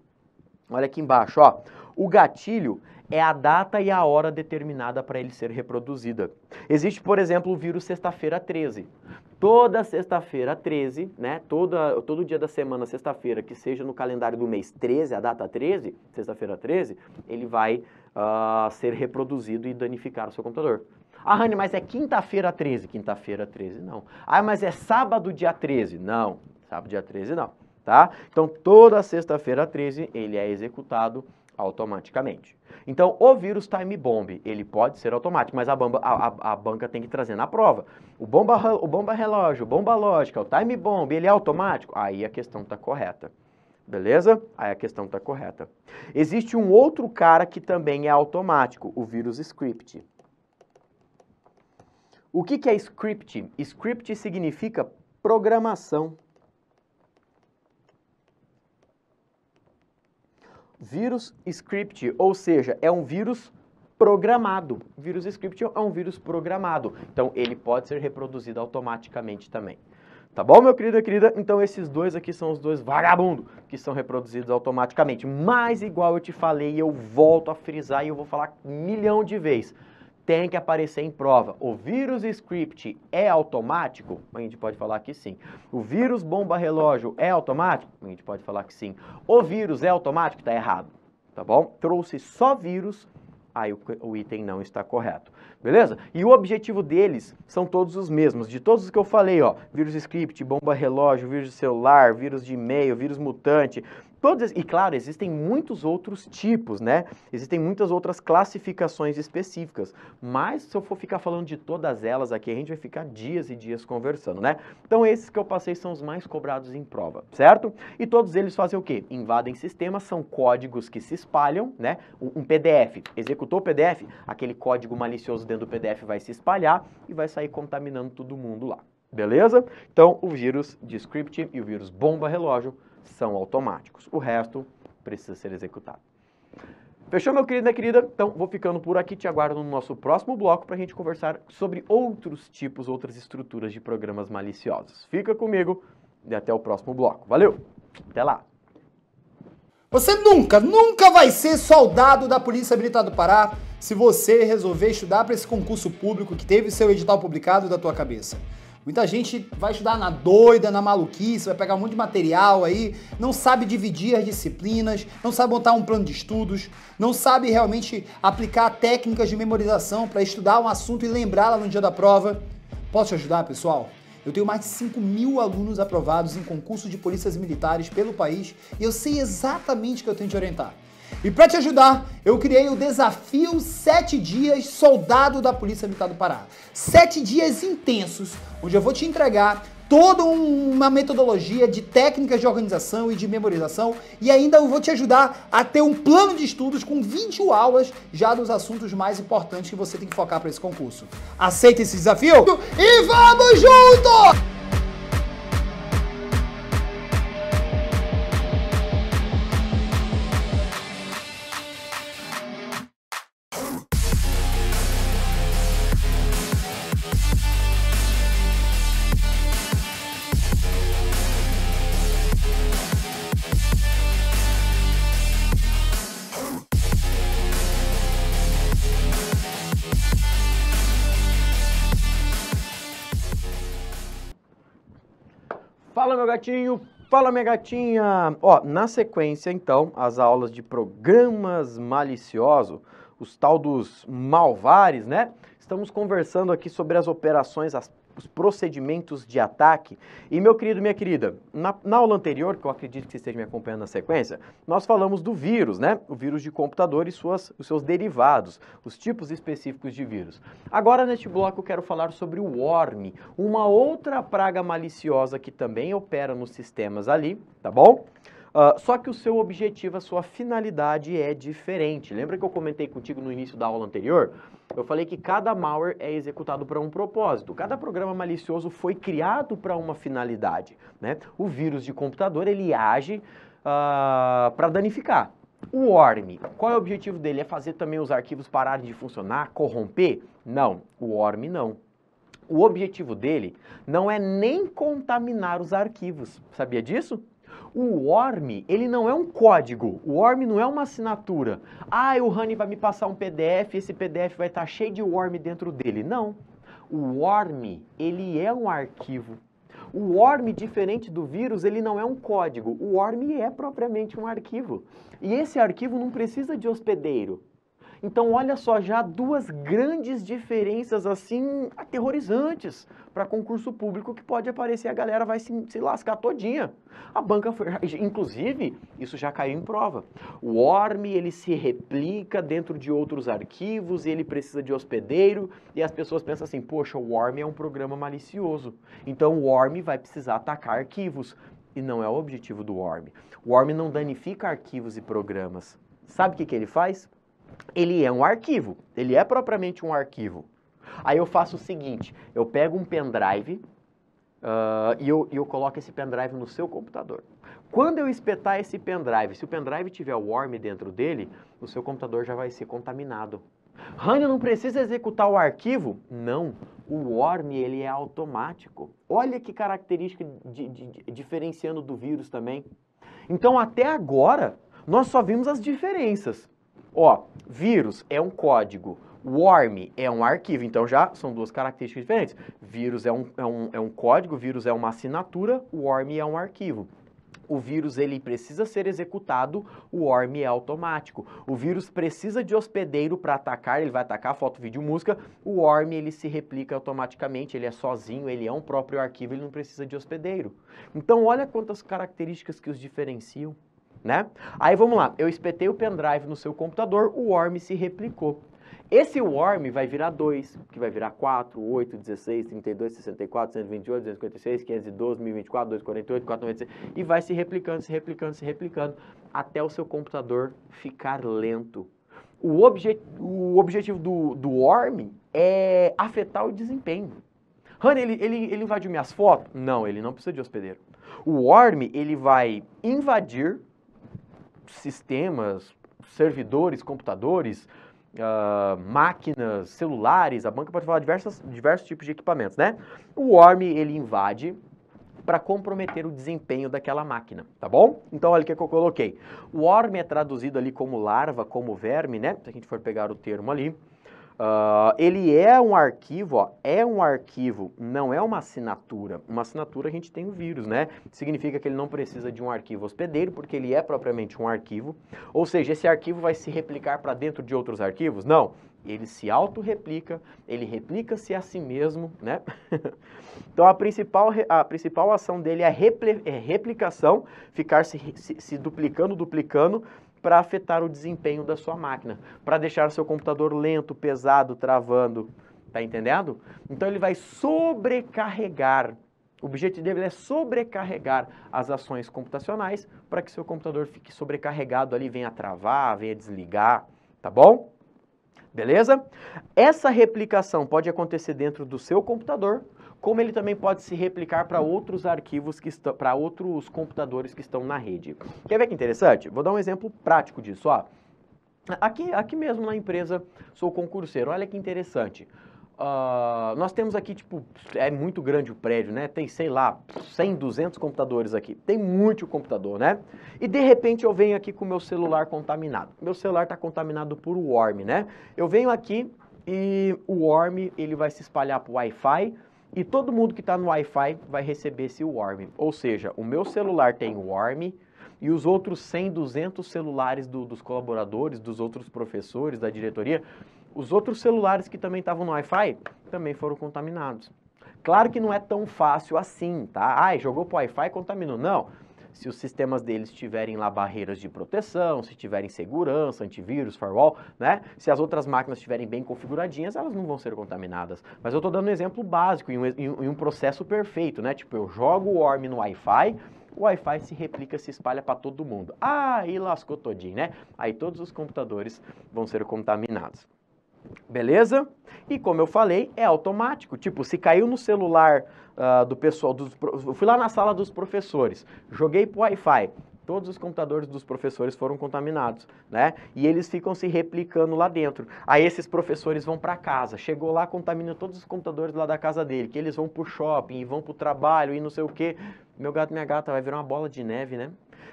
Olha aqui embaixo, ó. O gatilho é a data e a hora determinada para ele ser reproduzida. Existe, por exemplo, o vírus sexta-feira 13. Toda sexta-feira 13, né, toda, todo dia da semana, sexta-feira, que seja no calendário do mês 13, a data 13, sexta-feira 13, ele vai uh, ser reproduzido e danificar o seu computador. Ah, Rani, mas é quinta-feira 13. Quinta-feira 13, não. Ah, mas é sábado dia 13. Não, sábado dia 13 não, tá? Então, toda sexta-feira 13, ele é executado automaticamente. Então, o vírus time bomb, ele pode ser automático, mas a, bomba, a, a, a banca tem que trazer na prova. O bomba, o bomba relógio, o bomba lógica, o time bomb, ele é automático? Aí a questão está correta. Beleza? Aí a questão está correta. Existe um outro cara que também é automático, o vírus script. O que, que é script? Script significa programação. vírus script, ou seja, é um vírus programado. Vírus script é um vírus programado, então ele pode ser reproduzido automaticamente também. Tá bom, meu querido e querida? Então esses dois aqui são os dois vagabundo que são reproduzidos automaticamente. Mas igual eu te falei, eu volto a frisar e eu vou falar um milhão de vezes tem que aparecer em prova. O vírus script é automático? A gente pode falar que sim. O vírus bomba relógio é automático? A gente pode falar que sim. O vírus é automático? Está errado, tá bom? Trouxe só vírus, aí o, item não está correto. Beleza? E o objetivo deles são todos os mesmos. De todos os que eu falei, ó, vírus script, bomba relógio, vírus celular, vírus de e-mail, vírus mutante, Todos, e claro, existem muitos outros tipos, né? Existem muitas outras classificações específicas, mas se eu for ficar falando de todas elas aqui, a gente vai ficar dias e dias conversando, né? Então esses que eu passei são os mais cobrados em prova, certo? E todos eles fazem o quê? Invadem sistemas, são códigos que se espalham, né? Um PDF, executou o PDF, aquele código malicioso dentro do PDF vai se espalhar e vai sair contaminando todo mundo lá. Beleza? Então, o vírus de script e o vírus bomba relógio são automáticos. O resto precisa ser executado. Fechou, meu querido, minha querida? Então, vou ficando por aqui. Te aguardo no nosso próximo bloco para a gente conversar sobre outros tipos, outras estruturas de programas maliciosos. Fica comigo e até o próximo bloco. Valeu! Até lá! Você nunca, nunca vai ser soldado da Polícia Militar do Pará se você resolver estudar para esse concurso público que teve seu edital publicado da tua cabeça. Muita gente vai estudar na doida, na maluquice, vai pegar um monte de material aí, não sabe dividir as disciplinas, não sabe montar um plano de estudos, não sabe realmente aplicar técnicas de memorização para estudar um assunto e lembrá-la no dia da prova. Posso te ajudar, pessoal? Eu tenho mais de 5 mil alunos aprovados em concurso de polícias militares pelo país e eu sei exatamente o que eu tenho que te orientar. E para te ajudar, eu criei o desafio 7 dias soldado da Polícia Militar do Pará. 7 dias intensos onde eu vou te entregar toda uma metodologia de técnicas de organização e de memorização e ainda eu vou te ajudar a ter um plano de estudos com 21 aulas já dos assuntos mais importantes que você tem que focar para esse concurso. Aceita esse desafio? E vamos junto! gatinho! Fala, minha gatinha! Ó, na sequência, então, as aulas de programas maliciosos, os tal dos malvares, né? Estamos conversando aqui sobre as operações, as os procedimentos de ataque. E, meu querido, minha querida, na, na, aula anterior, que eu acredito que você esteja me acompanhando na sequência, nós falamos do vírus, né? O vírus de computador e suas, os seus derivados, os tipos específicos de vírus. Agora, neste bloco, eu quero falar sobre o worm, uma outra praga maliciosa que também opera nos sistemas ali, tá bom? Uh, só que o seu objetivo, a sua finalidade é diferente. Lembra que eu comentei contigo no início da aula anterior eu falei que cada malware é executado para um propósito. Cada programa malicioso foi criado para uma finalidade. Né? O vírus de computador ele age uh, ah, para danificar. O ORM, qual é o objetivo dele? É fazer também os arquivos pararem de funcionar, corromper? Não, o ORM não. O objetivo dele não é nem contaminar os arquivos. Sabia disso? O ORM, ele não é um código, o ORM não é uma assinatura. Ah, o Honey vai me passar um PDF, esse PDF vai estar tá cheio de ORM dentro dele. Não. O ORM, ele é um arquivo. O ORM, diferente do vírus, ele não é um código. O ORM é propriamente um arquivo. E esse arquivo não precisa de hospedeiro. Então, olha só, já duas grandes diferenças assim aterrorizantes para concurso público que pode aparecer a galera vai se, se lascar todinha. A banca foi, inclusive, isso já caiu em prova. O ORM, ele se replica dentro de outros arquivos, ele precisa de hospedeiro e as pessoas pensam assim: "Poxa, o ORM é um programa malicioso". Então, o ORM vai precisar atacar arquivos e não é o objetivo do ORM. O ORM não danifica arquivos e programas. Sabe o que, que ele faz? ele é um arquivo, ele é propriamente um arquivo. Aí eu faço o seguinte, eu pego um pendrive uh, e eu, eu coloco esse pendrive no seu computador. Quando eu espetar esse pendrive, se o pendrive tiver worm dentro dele, o seu computador já vai ser contaminado. Rania não precisa executar o arquivo? Não, o worm ele é automático. Olha que característica de, de, de, diferenciando do vírus também. Então até agora nós só vimos as diferenças. Ó, vírus é um código, worm é um arquivo, então já são duas características diferentes. Vírus é um, é um, é um código, vírus é uma assinatura, worm é um arquivo. O vírus ele precisa ser executado, o ORM é automático. O vírus precisa de hospedeiro para atacar, ele vai atacar foto, vídeo, música. O ORM ele se replica automaticamente, ele é sozinho, ele é um próprio arquivo, ele não precisa de hospedeiro. Então olha quantas características que os diferenciam né? Aí vamos lá, eu espetei o pendrive no seu computador, o ORM se replicou. Esse ORM vai virar 2, que vai virar 4, 8, 16, 32, 64, 128, 256, 512, 1024, 248, 496, e vai se replicando, se replicando, se replicando, até o seu computador ficar lento. O, obje o objetivo do, do ORM é afetar o desempenho. Honey, ele, ele, ele invadiu minhas fotos? Não, ele não precisa de hospedeiro. O ORM, ele vai invadir sistemas, servidores, computadores, uh, máquinas, celulares, a banca pode falar diversas, diversos tipos de equipamentos, né? O worm, ele invade para comprometer o desempenho daquela máquina, tá bom? Então olha o que, é que eu coloquei. O worm é traduzido ali como larva, como verme, né? Se a gente for pegar o termo ali, Uh, ele é um arquivo, ó, é um arquivo, não é uma assinatura. Uma assinatura a gente tem o um vírus, né? Significa que ele não precisa de um arquivo hospedeiro, porque ele é propriamente um arquivo. Ou seja, esse arquivo vai se replicar para dentro de outros arquivos? Não. Ele se autorreplica, ele replica-se a si mesmo, né? <laughs> então a principal, a principal ação dele é, repli é replicação, ficar se, se, se duplicando, duplicando, para afetar o desempenho da sua máquina, para deixar seu computador lento, pesado, travando. Tá entendendo? Então ele vai sobrecarregar. O objetivo dele é sobrecarregar as ações computacionais para que seu computador fique sobrecarregado ali, venha travar, venha desligar, tá bom? Beleza? Essa replicação pode acontecer dentro do seu computador como ele também pode se replicar para outros arquivos que estão, para outros computadores que estão na rede. Quer ver que interessante? Vou dar um exemplo prático disso, ó. Aqui, aqui mesmo na empresa sou concurseiro. Olha que interessante. Uh, nós temos aqui, tipo, é muito grande o prédio, né? Tem, sei lá, 100, 200 computadores aqui. Tem muito computador, né? E de repente eu venho aqui com meu celular contaminado. Meu celular está contaminado por worm, né? Eu venho aqui e o worm, ele vai se espalhar para o Wi-Fi, e todo mundo que está no Wi-Fi vai receber esse WARM. Ou seja, o meu celular tem WARM e os outros 100, 200 celulares do, dos colaboradores, dos outros professores, da diretoria, os outros celulares que também estavam no Wi-Fi também foram contaminados. Claro que não é tão fácil assim, tá? Ai, jogou o Wi-Fi e contaminou. Não se os sistemas deles tiverem lá barreiras de proteção, se tiverem segurança, antivírus, firewall, né? Se as outras máquinas estiverem bem configuradinhas, elas não vão ser contaminadas. Mas eu estou dando um exemplo básico em um, em um, processo perfeito, né? Tipo, eu jogo o ORM no Wi-Fi, o Wi-Fi se replica, se espalha para todo mundo. Ah, e lascou todinho, né? Aí todos os computadores vão ser contaminados. Beleza? E como eu falei, é automático. Tipo, se caiu no celular uh, do pessoal, dos, eu fui lá na sala dos professores, joguei pro Wi-Fi, todos os computadores dos professores foram contaminados, né? E eles ficam se replicando lá dentro. Aí esses professores vão para casa, chegou lá, contamina todos os computadores lá da casa dele, que eles vão pro shopping, vão pro trabalho e não sei o quê. Meu gato, minha gata, vai virar uma bola de neve, né?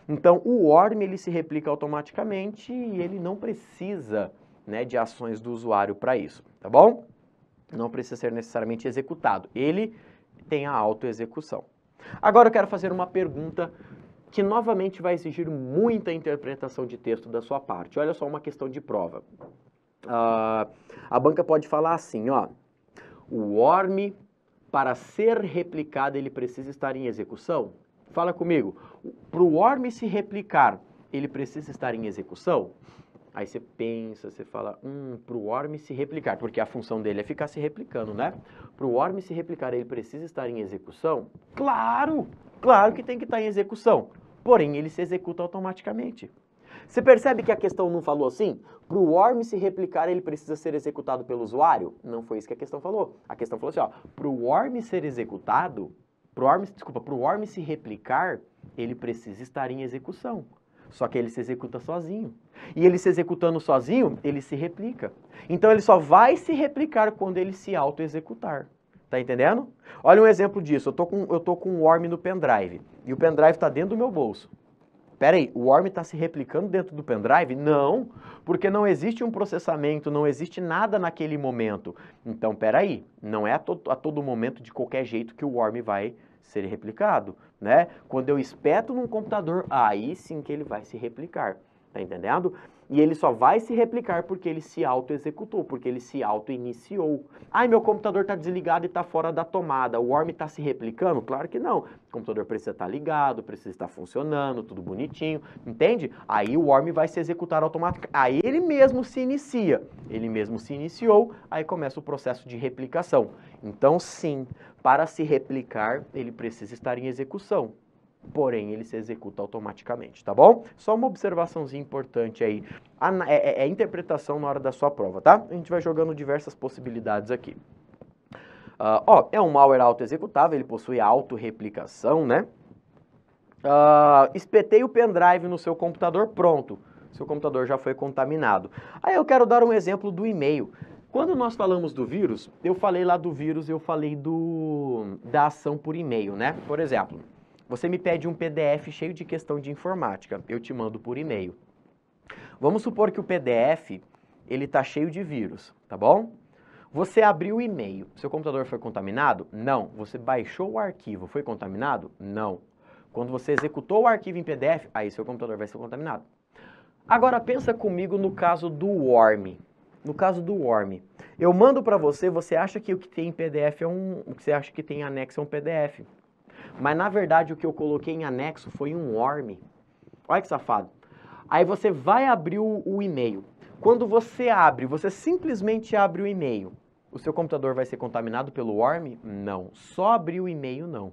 Então, o worm, ele se replica automaticamente e ele não precisa né, de ações do usuário para isso, tá bom? Não precisa ser necessariamente executado. Ele tem a autoexecução. Agora eu quero fazer uma pergunta que novamente vai exigir muita interpretação de texto da sua parte. Olha só uma questão de prova. Uh, a banca pode falar assim, ó, o ORM, para ser replicado, ele precisa estar em execução? Fala comigo, para o ORM se replicar, ele precisa estar em execução? Aí você pensa, você fala, hum, para o ORM se replicar, porque a função dele é ficar se replicando, né? Para o ORM se replicar, ele precisa estar em execução? Claro! Claro que tem que estar em execução. Porém, ele se executa automaticamente. Você percebe que a questão não falou assim? Para o ORM se replicar, ele precisa ser executado pelo usuário? Não foi isso que a questão falou. A questão falou assim, para o worm ser executado, pro worm, desculpa, para o ORM se replicar, ele precisa estar em execução. Só que ele se executa sozinho. E ele se executando sozinho, ele se replica. Então ele só vai se replicar quando ele se auto-executar. Tá entendendo? Olha um exemplo disso. Eu tô com, eu tô com um worm no pendrive. E o pendrive está dentro do meu bolso. Pera aí, o worm está se replicando dentro do pendrive? Não, porque não existe um processamento, não existe nada naquele momento. Então, pera aí, não é a, to a todo momento de qualquer jeito que o worm vai ser replicado né? Quando eu espeto num computador, aí sim que ele vai se replicar, tá entendendo? E ele só vai se replicar porque ele se auto-executou, porque ele se auto-iniciou. Ai, meu computador está desligado e está fora da tomada. O worm está se replicando? Claro que não. O computador precisa estar tá ligado, precisa estar funcionando, tudo bonitinho, entende? Aí o worm vai se executar automaticamente. Aí ele mesmo se inicia. Ele mesmo se iniciou, aí começa o processo de replicação. Então, sim, para se replicar, ele precisa estar em execução porém ele se executa automaticamente, tá bom? Só uma observaçãozinha importante aí, a, é, é, é interpretação na hora da sua prova, tá? A gente vai jogando diversas possibilidades aqui. Uh, ó, é um malware auto-executável, ele possui auto-replicação, né? Uh, espetei o pendrive no seu computador, pronto. Seu computador já foi contaminado. Aí eu quero dar um exemplo do e-mail. Quando nós falamos do vírus, eu falei lá do vírus, eu falei do, da ação por e-mail, né? Por exemplo, você me pede um PDF cheio de questão de informática, eu te mando por e-mail. Vamos supor que o PDF ele está cheio de vírus, tá bom? Você abriu o e-mail, seu computador foi contaminado? Não. Você baixou o arquivo, foi contaminado? Não. Quando você executou o arquivo em PDF, aí seu computador vai ser contaminado. Agora pensa comigo no caso do Worm. No caso do Worm, eu mando para você, você acha que o que tem em PDF é um, o que você acha que tem anexo é um PDF. Mas na verdade o que eu coloquei em anexo foi um ORM. Olha que safado. Aí você vai abrir o, o e-mail. Quando você abre, você simplesmente abre o e-mail. O seu computador vai ser contaminado pelo ORM? Não. Só abrir o e-mail não.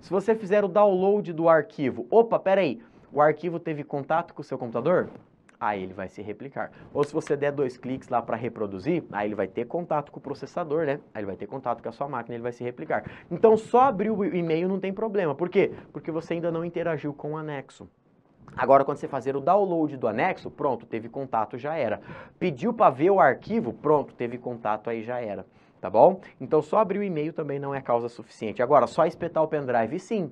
Se você fizer o download do arquivo, opa, peraí, o arquivo teve contato com o seu computador? aí ele vai se replicar. Ou se você der dois cliques lá para reproduzir, aí ele vai ter contato com o processador, né? Aí ele vai ter contato com a sua máquina, ele vai se replicar. Então só abrir o e-mail não tem problema. Por quê? Porque você ainda não interagiu com o anexo. Agora, quando você fazer o download do anexo, pronto, teve contato, já era. Pediu para ver o arquivo, pronto, teve contato, aí já era. Tá bom? Então, só abrir o e-mail também não é causa suficiente. Agora, só espetar o pendrive, sim.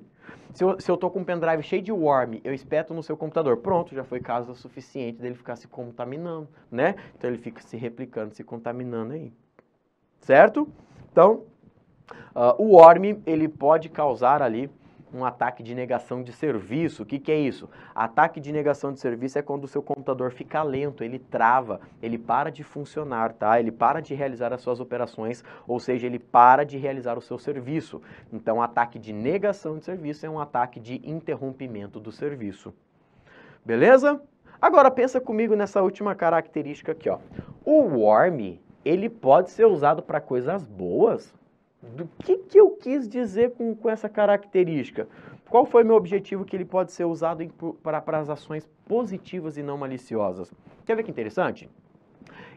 Se eu, se eu tô com um pendrive cheio de worm, eu espeto no seu computador. Pronto, já foi caso suficiente dele ficar se contaminando, né? Então ele fica se replicando, se contaminando aí. Certo? Então, uh, o worm, ele pode causar ali um ataque de negação de serviço. O que, que é isso? Ataque de negação de serviço é quando o seu computador fica lento, ele trava, ele para de funcionar, tá? Ele para de realizar as suas operações, ou seja, ele para de realizar o seu serviço. Então, ataque de negação de serviço é um ataque de interrompimento do serviço. Beleza? Agora pensa comigo nessa última característica aqui, ó. O warm, ele pode ser usado para coisas boas do que, que eu quis dizer com, com essa característica? Qual foi meu objetivo que ele pode ser usado para as ações positivas e não maliciosas? Quer ver que interessante?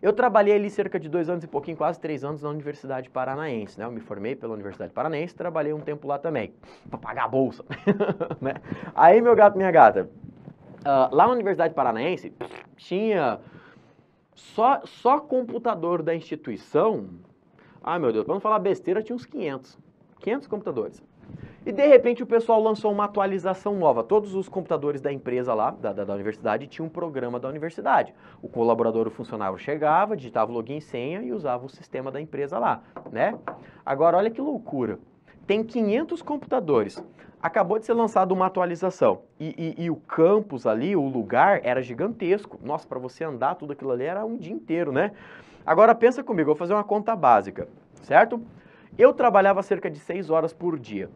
Eu trabalhei ali cerca de dois anos e pouquinho, quase três anos, na Universidade Paranaense. Né? Eu me formei pela Universidade Paranaense, trabalhei um tempo lá também, para pagar a bolsa. <laughs> né? Aí, meu gato, minha gata, uh, lá na Universidade Paranaense, tinha só, só computador da instituição ah, meu Deus, para não falar besteira, tinha uns 500. 500 computadores. E de repente o pessoal lançou uma atualização nova. Todos os computadores da empresa lá, da, da, da universidade, tinham um programa da universidade. O colaborador, o funcionário chegava, digitava o login e senha e usava o sistema da empresa lá, né? Agora olha que loucura. Tem 500 computadores. Acabou de ser lançada uma atualização e, e, e o campus ali, o lugar, era gigantesco. Nossa, para você andar tudo aquilo ali era um dia inteiro, né? Agora pensa comigo, eu vou fazer uma conta básica, certo? Eu trabalhava cerca de 6 horas por dia.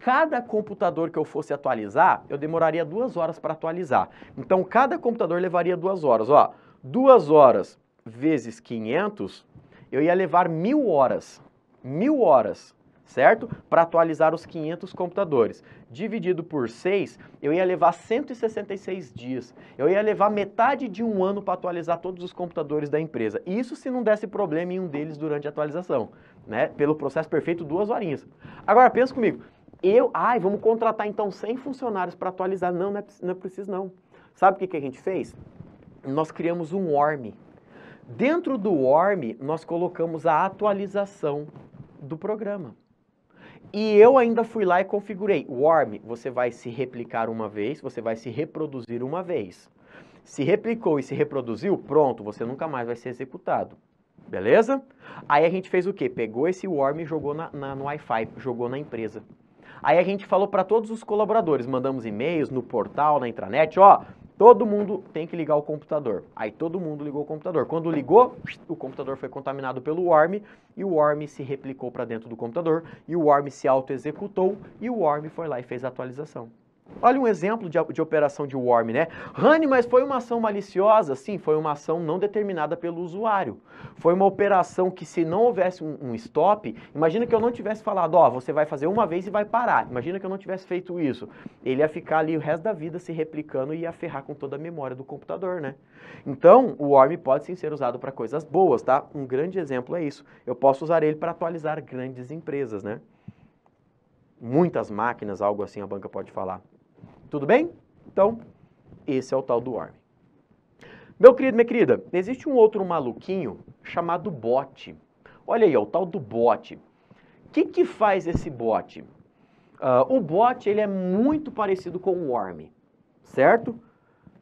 Cada computador que eu fosse atualizar, eu demoraria duas horas para atualizar. Então, cada computador levaria duas horas. Ó, duas horas vezes 500, eu ia levar mil horas. Mil horas certo? Para atualizar os 500 computadores. Dividido por 6, eu ia levar 166 dias. Eu ia levar metade de um ano para atualizar todos os computadores da empresa. Isso se não desse problema em um deles durante a atualização, né? Pelo processo perfeito, duas horinhas. Agora, pensa comigo. Eu, ai, vamos contratar então 100 funcionários para atualizar. Não, não é, não é preciso não. Sabe o que, que a gente fez? Nós criamos um ORM. Dentro do ORM, nós colocamos a atualização do programa. E eu ainda fui lá e configurei. Warm, você vai se replicar uma vez, você vai se reproduzir uma vez. Se replicou e se reproduziu, pronto, você nunca mais vai ser executado. Beleza? Aí a gente fez o quê? Pegou esse warm e jogou na, na no Wi-Fi, jogou na empresa. Aí a gente falou para todos os colaboradores, mandamos e-mails no portal, na intranet, ó, Todo mundo tem que ligar o computador. Aí todo mundo ligou o computador. Quando ligou, o computador foi contaminado pelo worm e o worm se replicou para dentro do computador e o worm se auto-executou e o worm foi lá e fez a atualização. Olha um exemplo de, de operação de worm, né? Honey, mas foi uma ação maliciosa? Sim, foi uma ação não determinada pelo usuário. Foi uma operação que se não houvesse um, um stop, imagina que eu não tivesse falado, ó, oh, você vai fazer uma vez e vai parar. Imagina que eu não tivesse feito isso. Ele ia ficar ali o resto da vida se replicando e ia ferrar com toda a memória do computador, né? Então, o worm pode sim ser usado para coisas boas, tá? Um grande exemplo é isso. Eu posso usar ele para atualizar grandes empresas, né? Muitas máquinas, algo assim a banca pode falar. Tudo bem? Então, esse é o tal do worm. Meu querido, minha querida, existe um outro maluquinho chamado bot. Olha aí, ó, o tal do bot. O que, que faz esse bot? Uh, ah, o bot ele é muito parecido com o worm, certo?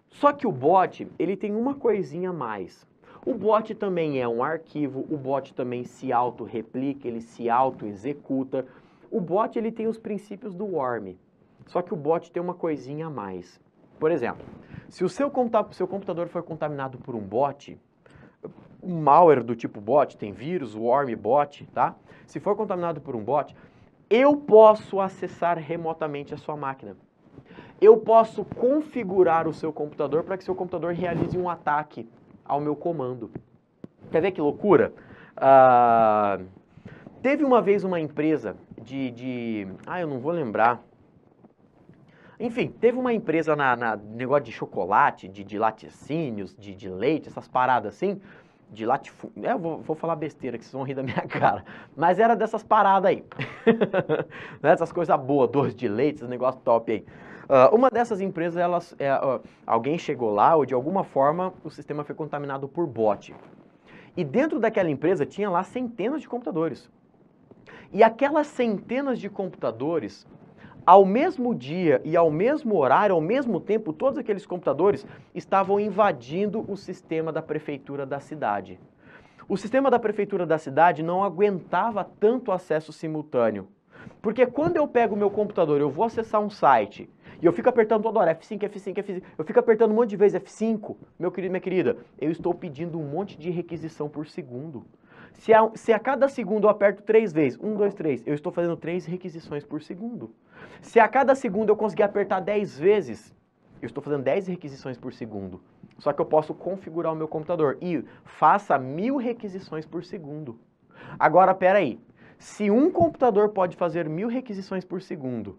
Só que o bot ele tem uma coisinha a mais. O bot também é um arquivo, o bot também se auto-replica, ele se auto-executa. O bot ele tem os princípios do worm, só que o bot tem uma coisinha a mais. Por exemplo, se o seu, seu computador foi contaminado por um bot, um malware do tipo bot, tem vírus, worm, bot, tá? Se for contaminado por um bot, eu posso acessar remotamente a sua máquina. Eu posso configurar o seu computador para que seu computador realize um ataque ao meu comando. Quer ver que loucura? Uh, teve uma vez uma empresa de, de... Ah, eu não vou lembrar enfim, teve uma empresa na, na negócio de chocolate, de, de laticínios, de, de leite, essas paradas assim, de latifúndio. É, vou, vou, falar besteira, que vocês vão rir da minha <laughs> cara. Mas era dessas paradas aí. <laughs> Né, essas coisas boas, doce de leite, esses negócios top aí. Uh, uma dessas empresas, elas, é, uh, alguém chegou lá ou de alguma forma o sistema foi contaminado por bot. E dentro daquela empresa tinha lá centenas de computadores. E aquelas centenas de computadores ao mesmo dia e ao mesmo horário, ao mesmo tempo, todos aqueles computadores estavam invadindo o sistema da prefeitura da cidade. O sistema da prefeitura da cidade não aguentava tanto acesso simultâneo. Porque quando eu pego o meu computador, eu vou acessar um site e eu fico apertando toda hora F5, F5, F5, eu fico apertando um monte de vezes F5, meu querido, minha querida, eu estou pedindo um monte de requisição por segundo. Se a, se a cada segundo eu aperto três vezes, um, dois, três, eu estou fazendo três requisições por segundo. Se a cada segundo eu conseguir apertar dez vezes, eu estou fazendo 10 requisições por segundo. Só que eu posso configurar o meu computador e faça mil requisições por segundo. Agora, peraí, se um computador pode fazer mil requisições por segundo,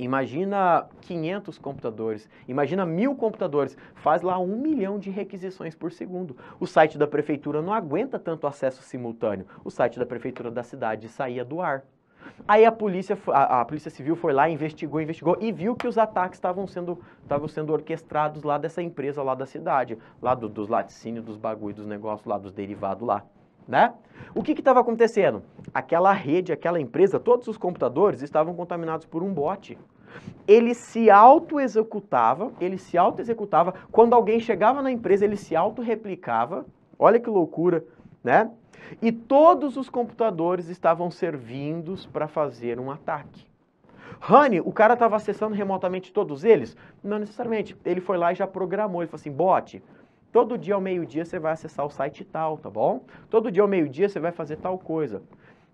Imagina 500 computadores, imagina mil computadores, faz lá um milhão de requisições por segundo. O site da prefeitura não aguenta tanto acesso simultâneo. O site da prefeitura da cidade saía do ar. Aí a polícia, a, a polícia civil foi lá, investigou, investigou e viu que os ataques estavam sendo, estavam sendo orquestrados lá dessa empresa lá da cidade, lá do, dos laticínios, dos bagulhos, dos negócios lá, dos derivados lá né? O que estava acontecendo? Aquela rede, aquela empresa, todos os computadores estavam contaminados por um bot. Ele se auto-executava, ele se auto-executava. Quando alguém chegava na empresa, ele se auto-replicava. Olha que loucura, né? E todos os computadores estavam servindo para fazer um ataque. Honey, o cara estava acessando remotamente todos eles? Não necessariamente. Ele foi lá e já programou. Ele falou assim, bot, Todo dia ao meio-dia você vai acessar o site tal, tá bom? Todo dia ao meio-dia você vai fazer tal coisa.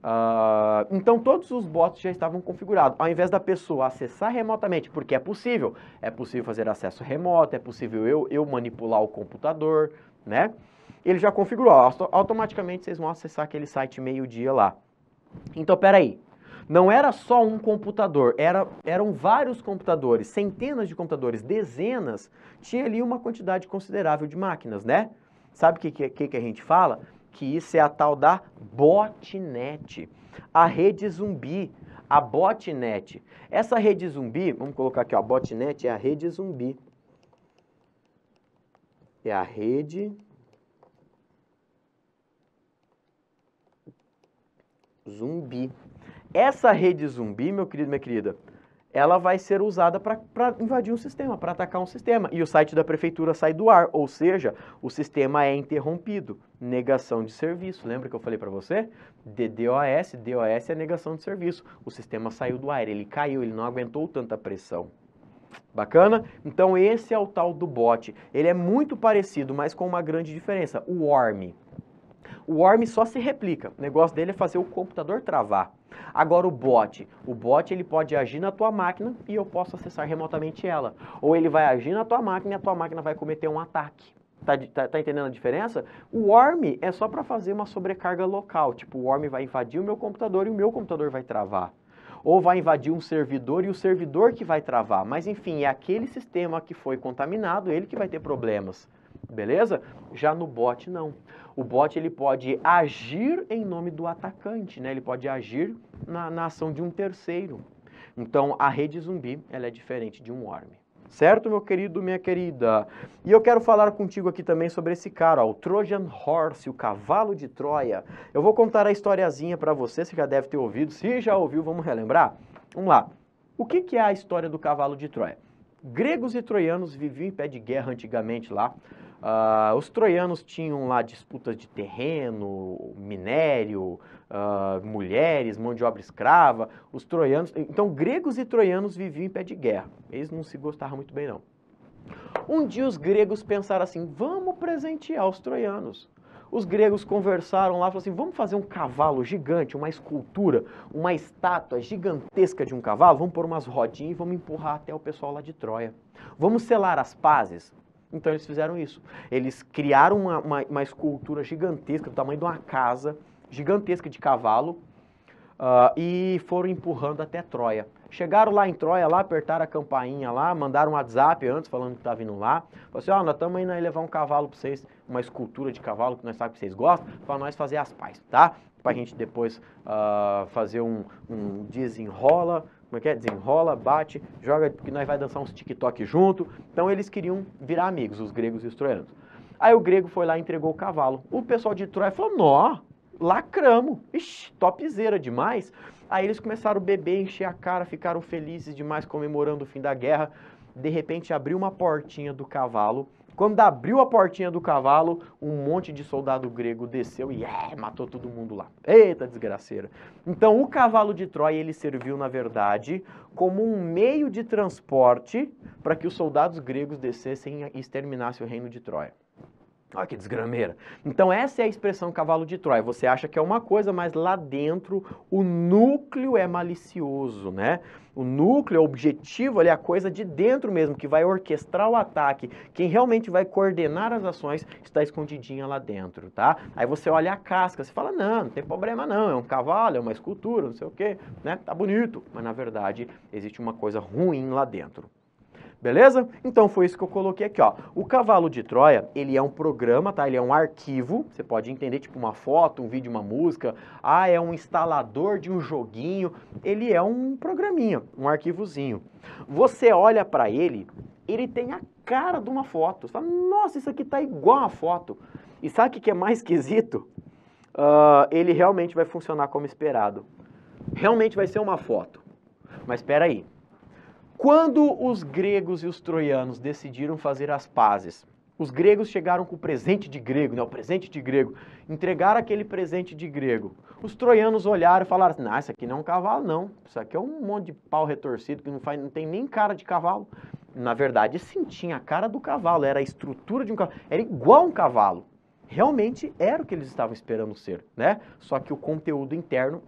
Uh, então todos os bots já estavam configurados. Ao invés da pessoa acessar remotamente, porque é possível, é possível fazer acesso remoto, é possível eu, eu manipular o computador, né? Ele já configurou, automaticamente vocês vão acessar aquele site meio-dia lá. Então, peraí, não era só um computador, era, eram vários computadores, centenas de computadores, dezenas, tinha ali uma quantidade considerável de máquinas, né? Sabe o que, que, que a gente fala? Que isso é a tal da botnet, a rede zumbi, a botnet. Essa rede zumbi, vamos colocar aqui, ó, a botnet é a rede zumbi. É a rede zumbi. Essa rede zumbi, meu querido, minha querida, ela vai ser usada para invadir um sistema, para atacar um sistema. E o site da prefeitura sai do ar, ou seja, o sistema é interrompido. Negação de serviço, lembra que eu falei para você? DDoS, DOS é negação de serviço. O sistema saiu do ar, ele caiu, ele não aguentou tanta pressão. Bacana? Então esse é o tal do bot. Ele é muito parecido, mas com uma grande diferença. O worm. O worm só se replica. O negócio dele é fazer o computador travar. Agora o bot, o bot ele pode agir na tua máquina e eu posso acessar remotamente ela. Ou ele vai agir na tua máquina e a tua máquina vai cometer um ataque. Tá, tá, tá entendendo a diferença? O worm é só para fazer uma sobrecarga local, tipo o worm vai invadir o meu computador e o meu computador vai travar. Ou vai invadir um servidor e o servidor que vai travar. Mas enfim, é aquele sistema que foi contaminado, ele que vai ter problemas. Beleza? Já no bot não. O bot ele pode agir em nome do atacante, né? Ele pode agir na, na ação de um terceiro. Então a rede zumbi ela é diferente de um worm. Certo, meu querido, minha querida? E eu quero falar contigo aqui também sobre esse cara, ó, o Trojan Horse, o cavalo de Troia. Eu vou contar a historiazinha para você, você já deve ter ouvido. Se já ouviu, vamos relembrar? Vamos lá. O que, que é a história do cavalo de Troia? Gregos e troianos viviam em pé de guerra antigamente lá. Uh, os troianos tinham lá disputas de terreno, minério, uh, mulheres, mão de obra escrava. Os troianos, então gregos e troianos viviam em pé de guerra. Eles não se gostavam muito bem não. Um dia os gregos pensaram assim: vamos presentear os troianos. Os gregos conversaram lá, falaram assim: vamos fazer um cavalo gigante, uma escultura, uma estátua gigantesca de um cavalo, vamos pôr umas rodinhas e vamos empurrar até o pessoal lá de Troia. Vamos selar as pazes. Então eles fizeram isso. Eles criaram uma, uma, uma escultura gigantesca, do tamanho de uma casa, gigantesca de cavalo, uh, e foram empurrando até Troia. Chegaram lá em Troia, lá, apertaram a campainha lá, mandaram um WhatsApp antes falando que tá vindo lá. Falaram assim, ó, oh, nós estamos indo aí levar um cavalo para vocês, uma escultura de cavalo que nós sabemos que vocês gostam, para nós fazer as pazes, tá? Para a gente depois uh, fazer um, um desenrola, como é que é? Desenrola, bate, joga, porque nós vai dançar uns TikTok junto. Então eles queriam virar amigos, os gregos e os troianos. Aí o grego foi lá e entregou o cavalo. O pessoal de Troia falou, nó, lacramos, ixi, topzera demais. Aí eles começaram a beber, encher a cara, ficaram felizes demais comemorando o fim da guerra. De repente abriu uma portinha do cavalo. Quando abriu a portinha do cavalo, um monte de soldado grego desceu e eh, matou todo mundo lá. Eita desgraceira. Então o cavalo de Troia ele serviu na verdade como um meio de transporte para que os soldados gregos descessem e exterminassem o reino de Troia. Olha que desgrameira. Então essa é a expressão cavalo de Troia. Você acha que é uma coisa, mas lá dentro o núcleo é malicioso, né? O núcleo, o objetivo ali é a coisa de dentro mesmo, que vai orquestrar o ataque. Quem realmente vai coordenar as ações está escondidinha lá dentro, tá? Aí você olha a casca, você fala, não, não tem problema não, é um cavalo, é uma escultura, não sei o quê, né? Tá bonito. Mas na verdade existe uma coisa ruim lá dentro. Beleza? Então foi isso que eu coloquei aqui, ó. O Cavalo de Troia, ele é um programa, tá? Ele é um arquivo, você pode entender tipo uma foto, um vídeo, uma música. Ah, é um instalador de um joguinho. Ele é um programinha, um arquivozinho. Você olha para ele, ele tem a cara de uma foto. Você fala, nossa, isso aqui tá igual a foto. E sabe o que é mais esquisito? Uh, ele realmente vai funcionar como esperado. Realmente vai ser uma foto. Mas espera aí, quando os gregos e os troianos decidiram fazer as pazes, os gregos chegaram com o presente de grego, né? O presente de grego. Entregaram aquele presente de grego. Os troianos olharam e falaram: Não, isso aqui não é um cavalo, não. Isso aqui é um monte de pau retorcido que não, faz, não tem nem cara de cavalo. Na verdade, sim, tinha a cara do cavalo, era a estrutura de um cavalo, era igual a um cavalo. Realmente era o que eles estavam esperando ser, né? Só que o conteúdo interno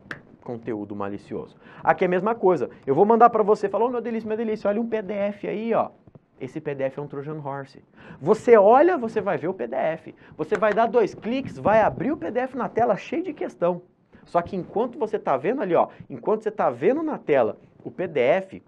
conteúdo malicioso. Aqui é a mesma coisa. Eu vou mandar para você, falou, oh, meu delícia, meu delícia, olha um PDF aí, ó. Esse PDF é um Trojan Horse. Você olha, você vai ver o PDF. Você vai dar dois cliques, vai abrir o PDF na tela cheio de questão. Só que enquanto você está vendo ali, ó, enquanto você está vendo na tela o PDF,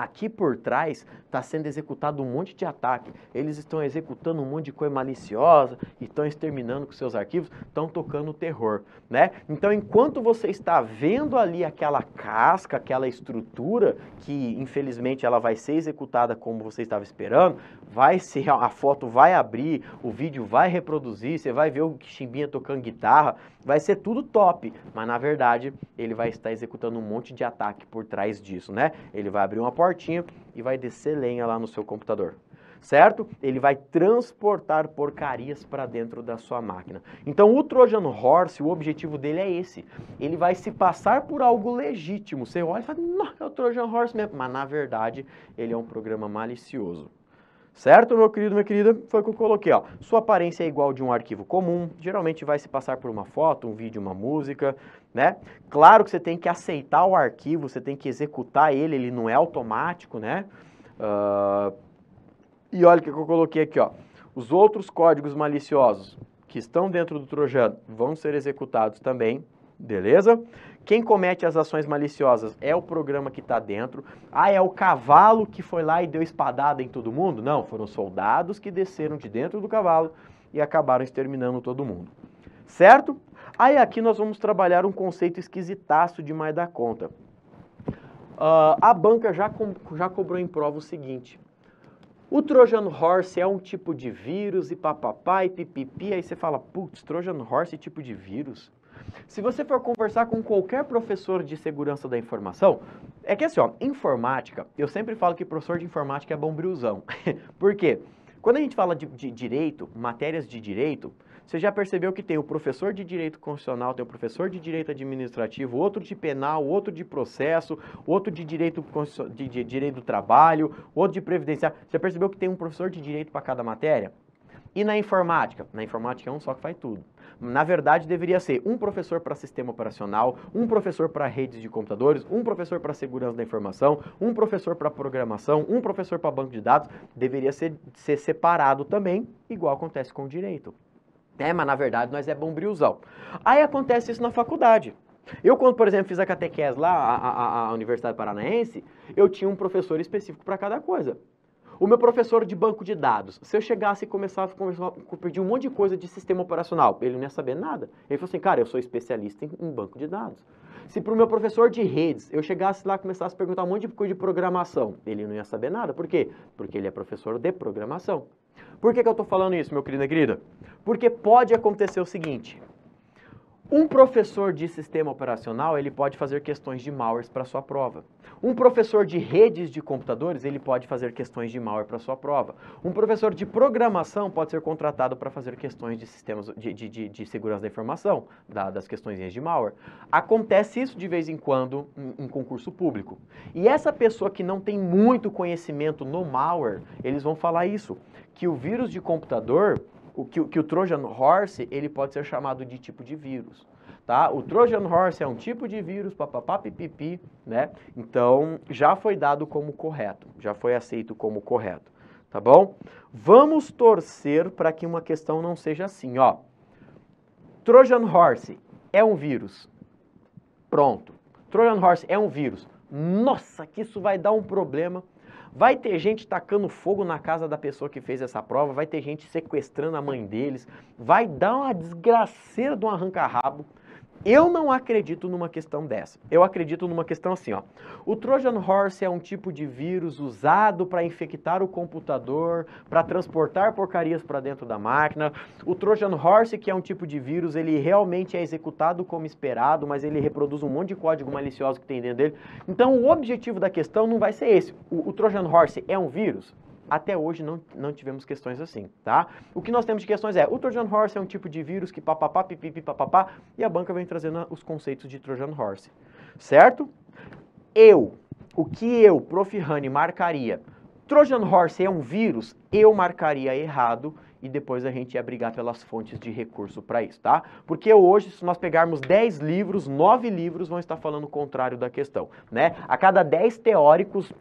aqui por trás está sendo executado um monte de ataque. Eles estão executando um monte de coisa maliciosa, estão exterminando com seus arquivos, estão tocando terror, né? Então, enquanto você está vendo ali aquela casca, aquela estrutura que infelizmente ela vai ser executada como você estava esperando, vai ser a foto vai abrir, o vídeo vai reproduzir, você vai ver o Chimbinha tocando guitarra, vai ser tudo top, mas na verdade ele vai estar executando um monte de ataque por trás disso, né? Ele vai abrir uma portinha e vai descer lenha lá no seu computador. Certo? Ele vai transportar porcarias para dentro da sua máquina. Então, o Trojan Horse, o objetivo dele é esse. Ele vai se passar por algo legítimo. Você olha e fala, não, é o Trojan Horse mesmo. Mas, na verdade, ele é um programa malicioso. Certo, meu querido, minha querida? Foi o que eu coloquei, ó. Sua aparência é igual de um arquivo comum, geralmente vai se passar por uma foto, um vídeo, uma música, né? Claro que você tem que aceitar o arquivo, você tem que executar ele, ele não é automático, né? Uh... E olha o que eu coloquei aqui, ó. Os outros códigos maliciosos que estão dentro do trojano vão ser executados também, beleza? Quem comete as ações maliciosas é o programa que está dentro. Ah, é o cavalo que foi lá e deu espadada em todo mundo? Não, foram soldados que desceram de dentro do cavalo e acabaram exterminando todo mundo. Certo? Aí ah, aqui nós vamos trabalhar um conceito esquisitaço mais da conta. Uh, a banca já, já cobrou em prova o seguinte. O Trojan Horse é um tipo de vírus e papapá e pipipi. Aí você fala, putz, Trojan Horse é tipo de vírus? Se você for conversar com qualquer professor de segurança da informação, é que assim, ó, informática, eu sempre falo que professor de informática é bombrilzão. <laughs> Por quê? Quando a gente fala de, de, direito, matérias de direito, você já percebeu que tem o professor de direito constitucional, tem o professor de direito administrativo, outro de penal, outro de processo, outro de direito, de, de direito do trabalho, outro de previdenciário. Você já percebeu que tem um professor de direito para cada matéria? E na informática? Na informática é um só que faz tudo na verdade deveria ser um professor para sistema operacional, um professor para redes de computadores, um professor para segurança da informação, um professor para programação, um professor para banco de dados, deveria ser, ser separado também, igual acontece com o direito. É, mas na verdade nós é bombriuzão. Aí acontece isso na faculdade. Eu, quando, por exemplo, fiz a catequese lá, a, a, a Universidade Paranaense, eu tinha um professor específico para cada coisa. O meu professor de banco de dados, se eu chegasse e começasse a pedir um monte de coisa de sistema operacional, ele não ia saber nada. Ele falou assim, cara, eu sou especialista em, em banco de dados. Se para o meu professor de redes eu chegasse lá e começasse a perguntar um monte de coisa de programação, ele não ia saber nada. Por quê? Porque ele é professor de programação. Por que, que eu estou falando isso, meu querido e querida? Porque pode acontecer o seguinte. Um professor de sistema operacional, ele pode fazer questões de malwares para sua prova. Um professor de redes de computadores, ele pode fazer questões de malware para sua prova. Um professor de programação pode ser contratado para fazer questões de sistemas de, de, de, de segurança da informação, da, das questões de malware. Acontece isso de vez em quando em, em concurso público. E essa pessoa que não tem muito conhecimento no malware, eles vão falar isso, que o vírus de computador, o que, que o Trojan Horse ele pode ser chamado de tipo de vírus. Tá? O Trojan Horse é um tipo de vírus, papapá, pipipi, né? Então, já foi dado como correto, já foi aceito como correto, tá bom? Vamos torcer para que uma questão não seja assim, ó. Trojan Horse é um vírus. Pronto. Trojan Horse é um vírus. Nossa, que isso vai dar um problema Vai ter gente tacando fogo na casa da pessoa que fez essa prova, vai ter gente sequestrando a mãe deles, vai dar uma desgraceira de um arranca-rabo eu não acredito numa questão dessa. Eu acredito numa questão assim, ó. O Trojan Horse é um tipo de vírus usado para infectar o computador, para transportar porcarias para dentro da máquina. O Trojan Horse, que é um tipo de vírus, ele realmente é executado como esperado, mas ele reproduz um monte de código malicioso que tem dentro dele. Então, o objetivo da questão não vai ser esse. O, o Trojan Horse é um vírus? Até hoje não, não tivemos questões assim, tá? O que nós temos de questões é, o Trojan Horse é um tipo de vírus que papapá, pipipi, papapá, e a banca vem trazendo os conceitos de Trojan Horse, certo? Eu, o que eu, Prof. Hani, marcaria? Trojan Horse é um vírus? Eu marcaria errado, e depois a gente ia brigar pelas fontes de recurso para isso, tá? Porque hoje, se nós pegarmos 10 livros, 9 livros vão estar falando o contrário da questão, né? A cada 10 teóricos,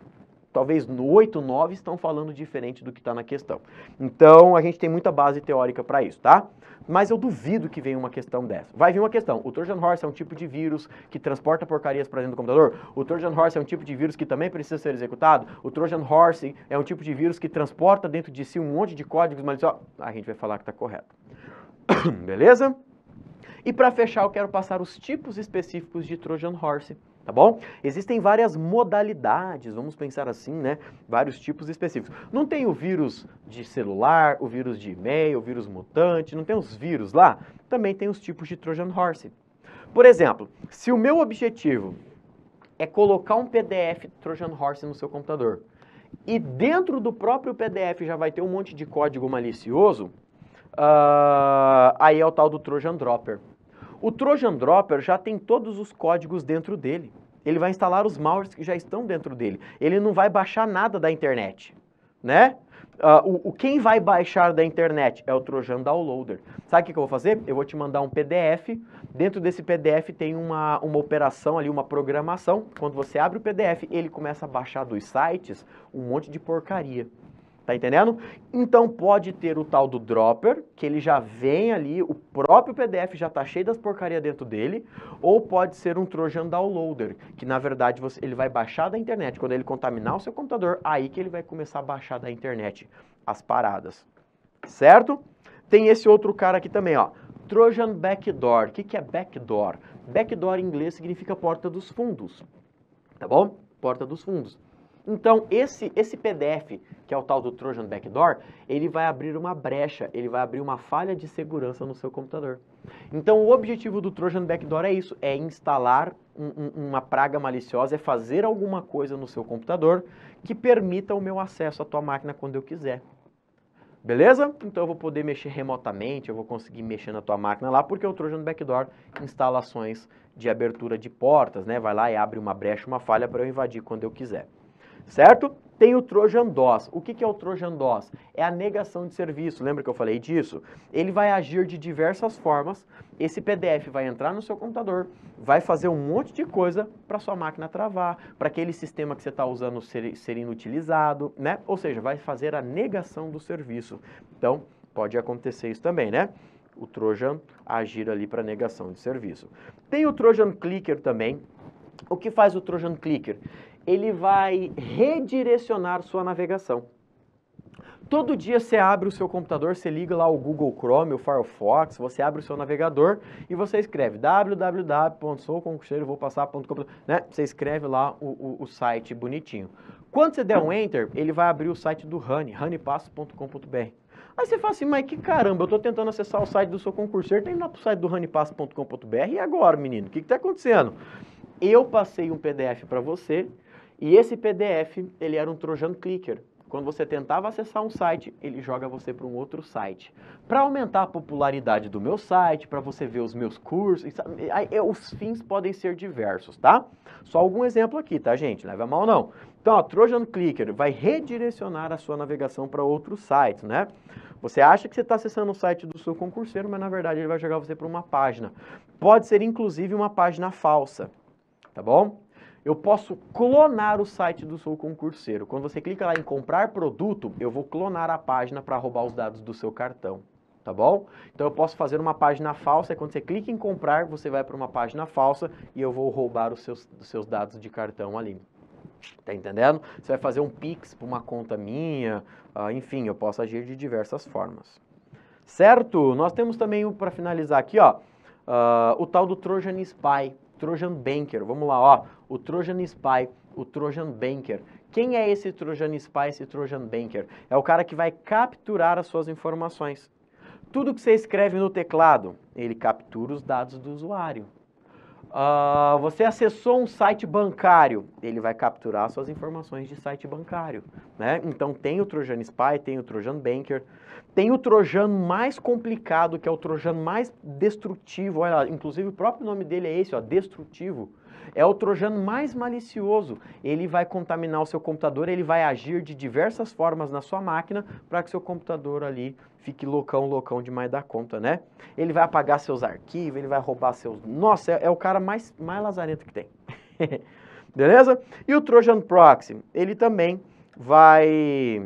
talvez no 8, 9 estão falando diferente do que está na questão. Então a gente tem muita base teórica para isso, tá? Mas eu duvido que venha uma questão dessa. Vai vir uma questão. O Trojan Horse é um tipo de vírus que transporta porcarias para dentro do computador? O Trojan Horse é um tipo de vírus que também precisa ser executado? O Trojan Horse é um tipo de vírus que transporta dentro de si um monte de códigos maliciosos? A gente vai falar que está correto. <coughs> Beleza? E para fechar, eu quero passar os tipos específicos de Trojan Horse tá bom? Existem várias modalidades, vamos pensar assim, né? Vários tipos específicos. Não tem o vírus de celular, o vírus de e-mail, o vírus mutante, não tem os vírus lá? Também tem os tipos de Trojan Horse. Por exemplo, se o meu objetivo é colocar um PDF Trojan Horse no seu computador e dentro do próprio PDF já vai ter um monte de código malicioso, uh, aí é o tal do Trojan Dropper. O Trojan Dropper já tem todos os códigos dentro dele. Ele vai instalar os malwares que já estão dentro dele. Ele não vai baixar nada da internet, né? Uh, o, o, quem vai baixar da internet é o Trojan Downloader. Sabe o que, que, eu vou fazer? Eu vou te mandar um PDF. Dentro desse PDF tem uma, uma operação ali, uma programação. Quando você abre o PDF, ele começa a baixar dos sites um monte de porcaria. Tá entendendo? Então pode ter o tal do dropper, que ele já vem ali, o próprio PDF já tá cheio das porcaria dentro dele, ou pode ser um Trojan downloader, que na verdade você, ele vai baixar da internet. Quando ele contaminar o seu computador, aí que ele vai começar a baixar da internet as paradas. Certo? Tem esse outro cara aqui também, ó. Trojan Backdoor. O que, que é backdoor? Backdoor em inglês significa porta dos fundos. Tá bom? Porta dos fundos. Então, esse, esse PDF, que é o tal do Trojan Backdoor, ele vai abrir uma brecha, ele vai abrir uma falha de segurança no seu computador. Então, o objetivo do Trojan Backdoor é isso, é instalar um, um, uma praga maliciosa, é fazer alguma coisa no seu computador que permita o meu acesso à tua máquina quando eu quiser. Beleza? Então eu vou poder mexer remotamente, eu vou conseguir mexer na tua máquina lá, porque o Trojan Backdoor instalações de abertura de portas, né? Vai lá e abre uma brecha, uma falha para eu invadir quando eu quiser certo? Tem o Trojan DOS. O que, que é o Trojan DOS? É a negação de serviço, lembra que eu falei disso? Ele vai agir de diversas formas. Esse PDF vai entrar no seu computador, vai fazer um monte de coisa para sua máquina travar, para aquele sistema que você está usando ser, ser inutilizado, né? Ou seja, vai fazer a negação do serviço. Então, pode acontecer isso também, né? O Trojan agir ali para negação de serviço. Tem o Trojan Clicker também. O que faz o Trojan Clicker? ele vai redirecionar sua navegação. Todo dia você abre o seu computador, você liga lá o Google Chrome, o Firefox, você abre o seu navegador e você escreve www.souconcucheiro.com, né? Você escreve lá o, o, o, site bonitinho. Quando você der um Enter, ele vai abrir o site do Honey, honeypasso.com.br. Aí você fala assim, mas que caramba, eu estou tentando acessar o site do seu concurseiro, tem lá para o site do honeypasso.com.br e agora, menino? O que está acontecendo? Eu passei um PDF para você e esse PDF, ele era um Trojan Clicker. Quando você tentava acessar um site, ele joga você para um outro site. Para aumentar a popularidade do meu site, para você ver os meus cursos, os fins podem ser diversos, tá? Só algum exemplo aqui, tá, gente? Leva mal não. Então, ó, Trojan Clicker vai redirecionar a sua navegação para outros sites, né? Você acha que você está acessando o site do seu concurseiro, mas na verdade ele vai jogar você para uma página. Pode ser inclusive uma página falsa, tá bom? eu posso clonar o site do seu concurseiro. Quando você clica lá em comprar produto, eu vou clonar a página para roubar os dados do seu cartão, tá bom? Então eu posso fazer uma página falsa, e quando você clica em comprar, você vai para uma página falsa e eu vou roubar os seus, os seus dados de cartão ali. Tá entendendo? Você vai fazer um Pix para uma conta minha, uh, enfim, eu posso agir de diversas formas. Certo? Nós temos também, para finalizar aqui, ó, uh, o tal do Trojan Spy. Trojan Banker. Vamos lá, ó, o Trojan Spy, o Trojan Banker. Quem é esse Trojan Spy, esse Trojan Banker? É o cara que vai capturar as suas informações. Tudo que você escreve no teclado, ele captura os dados do usuário. Uh, você acessou um site bancário, ele vai capturar suas informações de site bancário. Né? Então tem o Trojan Spy, tem o Trojan Banker, tem o Trojan mais complicado, que é o Trojan mais destrutivo. Olha, inclusive o próprio nome dele é esse, ó, destrutivo. É o trojano mais malicioso. Ele vai contaminar o seu computador, ele vai agir de diversas formas na sua máquina para que seu computador ali fique loucão, loucão demais da conta, né? Ele vai apagar seus arquivos, ele vai roubar seus... Nossa, é, é o cara mais, mais lazarento que tem. <laughs> Beleza? E o Trojan Proxy, ele também vai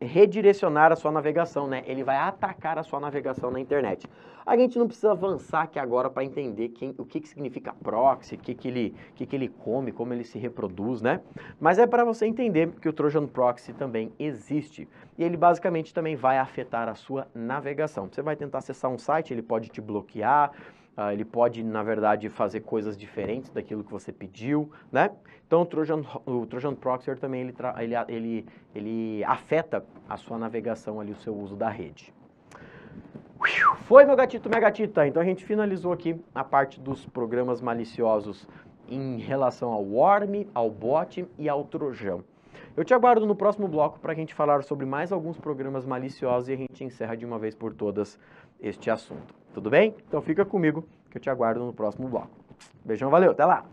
redirecionar a sua navegação, né? Ele vai atacar a sua navegação na internet. A gente não precisa avançar aqui agora para entender quem, o que, que significa proxy, o que, que, ele, que, que ele come, como ele se reproduz, né? Mas é para você entender que o Trojan Proxy também existe. E ele basicamente também vai afetar a sua navegação. Você vai tentar acessar um site, ele pode te bloquear, Uh, ele pode, na verdade, fazer coisas diferentes daquilo que você pediu, né? Então, o Trojan, o Trojan Proxy também ele, ele, ele, ele afeta a sua navegação ali, o seu uso da rede. Foi, meu gatito, minha gatita. Então, a gente finalizou aqui a parte dos programas maliciosos em relação ao worm, ao bot e ao Trojan. Eu te aguardo no próximo bloco para a gente falar sobre mais alguns programas maliciosos e a gente encerra de uma vez por todas este assunto. Tudo bem? Então fica comigo que eu te aguardo no próximo bloco. Beijão, valeu, até lá!